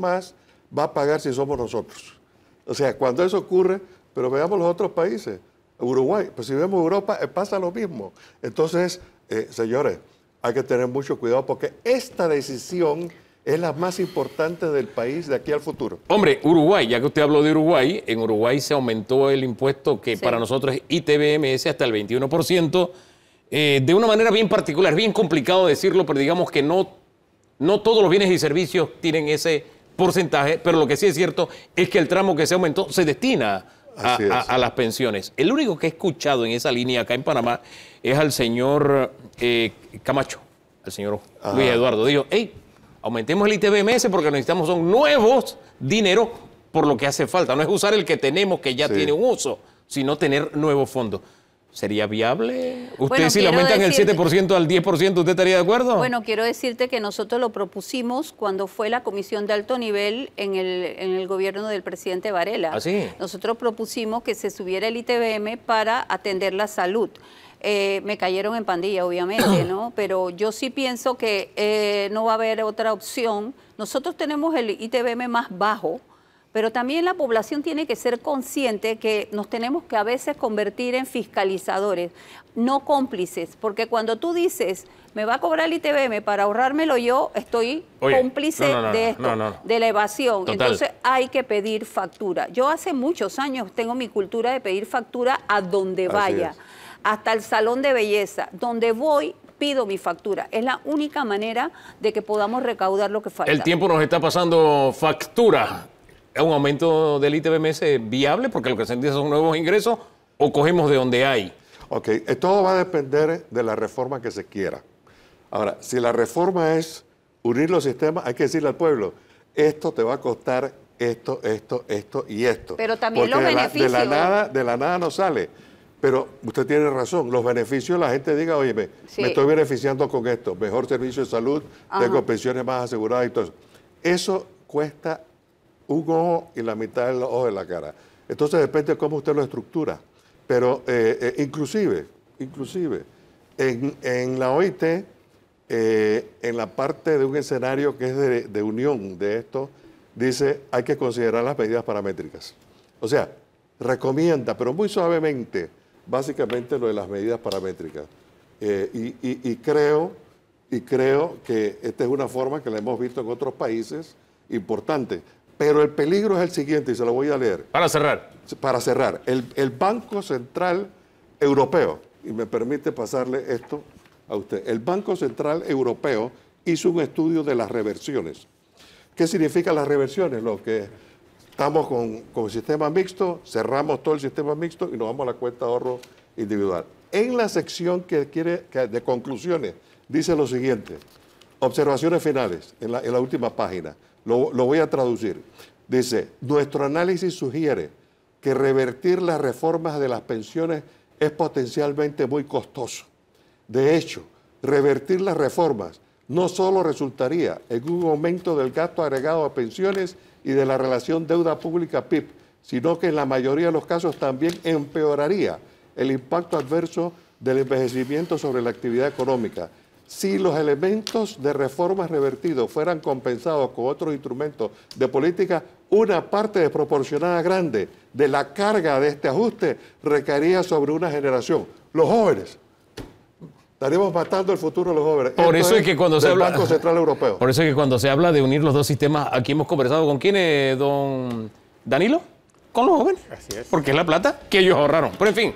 más va a pagar si somos nosotros? O sea, cuando eso ocurre, pero veamos los otros países, Uruguay, pues si vemos Europa, eh, pasa lo mismo. Entonces, señores, hay que tener mucho cuidado porque esta decisión es la más importante del país de aquí al futuro. Hombre, Uruguay, ya que usted habló de Uruguay, en Uruguay se aumentó el impuesto que para nosotros es ITBMS hasta el 21%, eh, de una manera bien particular, bien complicado decirlo, pero digamos que no, no todos los bienes y servicios tienen ese porcentaje, pero lo que sí es cierto es que el tramo que se aumentó se destina a, las pensiones. El único que he escuchado en esa línea acá en Panamá es al señor eh, Camacho, al señor Luis ah. Eduardo. Dijo, hey, aumentemos el ITBMS porque necesitamos son nuevos dinero por lo que hace falta. No es usar el que tenemos que ya tiene un uso, sino tener nuevos fondos. ¿Sería viable? ¿Usted si le aumentan el 7% al 10%, usted estaría de acuerdo? Bueno, quiero decirte que nosotros lo propusimos cuando fue la comisión de alto nivel en el, en el gobierno del presidente Varela. Ah, nosotros propusimos que se subiera el ITBM para atender la salud. Eh, me cayeron en pandilla, obviamente, ¿no? Pero yo sí pienso que eh, no va a haber otra opción. Nosotros tenemos el ITBM más bajo, pero también la población tiene que ser consciente que nos tenemos que a veces convertir en fiscalizadores, no cómplices, porque cuando tú dices, me va a cobrar el ITBM para ahorrármelo yo, estoy cómplice de esto, de la evasión. Entonces hay que pedir factura. Yo hace muchos años tengo mi cultura de pedir factura a donde vaya hasta el salón de belleza, donde voy pido mi factura. Es la única manera de que podamos recaudar lo que falta. El tiempo nos está pasando factura. ¿Es un aumento del ITBMS viable? Porque lo que se entiende son nuevos ingresos o cogemos de donde hay. Ok, eh, todo va a depender de la reforma que se quiera. Ahora, si la reforma es unir los sistemas, hay que decirle al pueblo, esto te va a costar esto, esto, esto y esto. Pero también los beneficios. de la nada, de la nada no sale. Pero usted tiene razón, los beneficios, la gente diga, oye, me, estoy beneficiando con esto, mejor servicio de salud, tengo pensiones más aseguradas y todo eso. Eso cuesta un ojo y la mitad del ojo de la cara. Entonces depende de cómo usted lo estructura. Pero eh, eh, inclusive, inclusive, en, la OIT, eh, en la parte de un escenario que es de, de unión de esto, dice hay que considerar las medidas paramétricas. O sea, recomienda, pero muy suavemente, básicamente lo de las medidas paramétricas. Eh, y, creo, y creo que esta es una forma que la hemos visto en otros países importante. Pero el peligro es el siguiente, y se lo voy a leer. Para cerrar. Para cerrar. El, Banco Central Europeo, y me permite pasarle esto a usted, el Banco Central Europeo hizo un estudio de las reversiones. ¿Qué significa las reversiones? Lo que Estamos con, con sistema mixto, cerramos todo el sistema mixto y nos vamos a la cuenta de ahorro individual. En la sección que quiere de conclusiones dice lo siguiente, observaciones finales, en la, última página, lo, lo voy a traducir. Dice, nuestro análisis sugiere que revertir las reformas de las pensiones es potencialmente muy costoso. De hecho, revertir las reformas no solo resultaría en un aumento del gasto agregado a pensiones, y de la relación deuda pública-PIB, sino que en la mayoría de los casos también empeoraría el impacto adverso del envejecimiento sobre la actividad económica. Si los elementos de reformas revertidos fueran compensados con otros instrumentos de política, una parte desproporcionada grande de la carga de este ajuste recaería sobre una generación, los jóvenes, Estaremos matando el futuro de los jóvenes. Por eso es que cuando se habla. Banco Central Europeo. Por eso es que cuando se habla de unir los dos sistemas, aquí hemos conversado con quién, es, eh, don Danilo, con los jóvenes. Así es. Porque es la plata que ellos ahorraron. Pero en fin,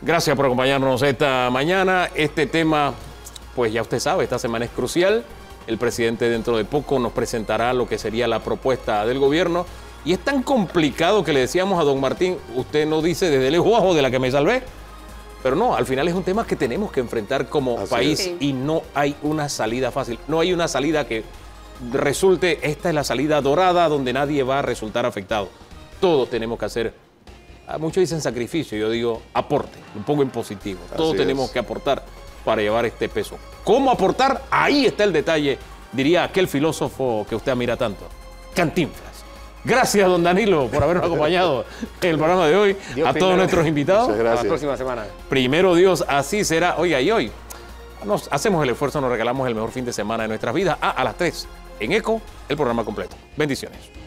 gracias por acompañarnos esta mañana. Este tema, pues ya usted sabe, esta semana es crucial. El presidente dentro de poco nos presentará lo que sería la propuesta del gobierno. Y es tan complicado que le decíamos a don Martín, usted no dice desde lejos de la que me salvé. Pero no, al final es un tema que tenemos que enfrentar como país y no hay una salida fácil. No hay una salida que resulte, esta es la salida dorada donde nadie va a resultar afectado. Todos tenemos que hacer, ah, muchos dicen sacrificio, yo digo aporte, un pongo en positivo. Todos tenemos que aportar para llevar este peso. ¿Cómo aportar? Ahí está el detalle, diría aquel filósofo que usted admira tanto, Cantinflas. Gracias, don Danilo, por habernos acompañado en el programa de hoy. a todos nuestros invitados. Muchas gracias. Hasta la próxima semana. Primero Dios, así será. hoy y hoy nos hacemos el esfuerzo, nos regalamos el mejor fin de semana de nuestras vidas. Ah, a las 3, en ECO, el programa completo. Bendiciones.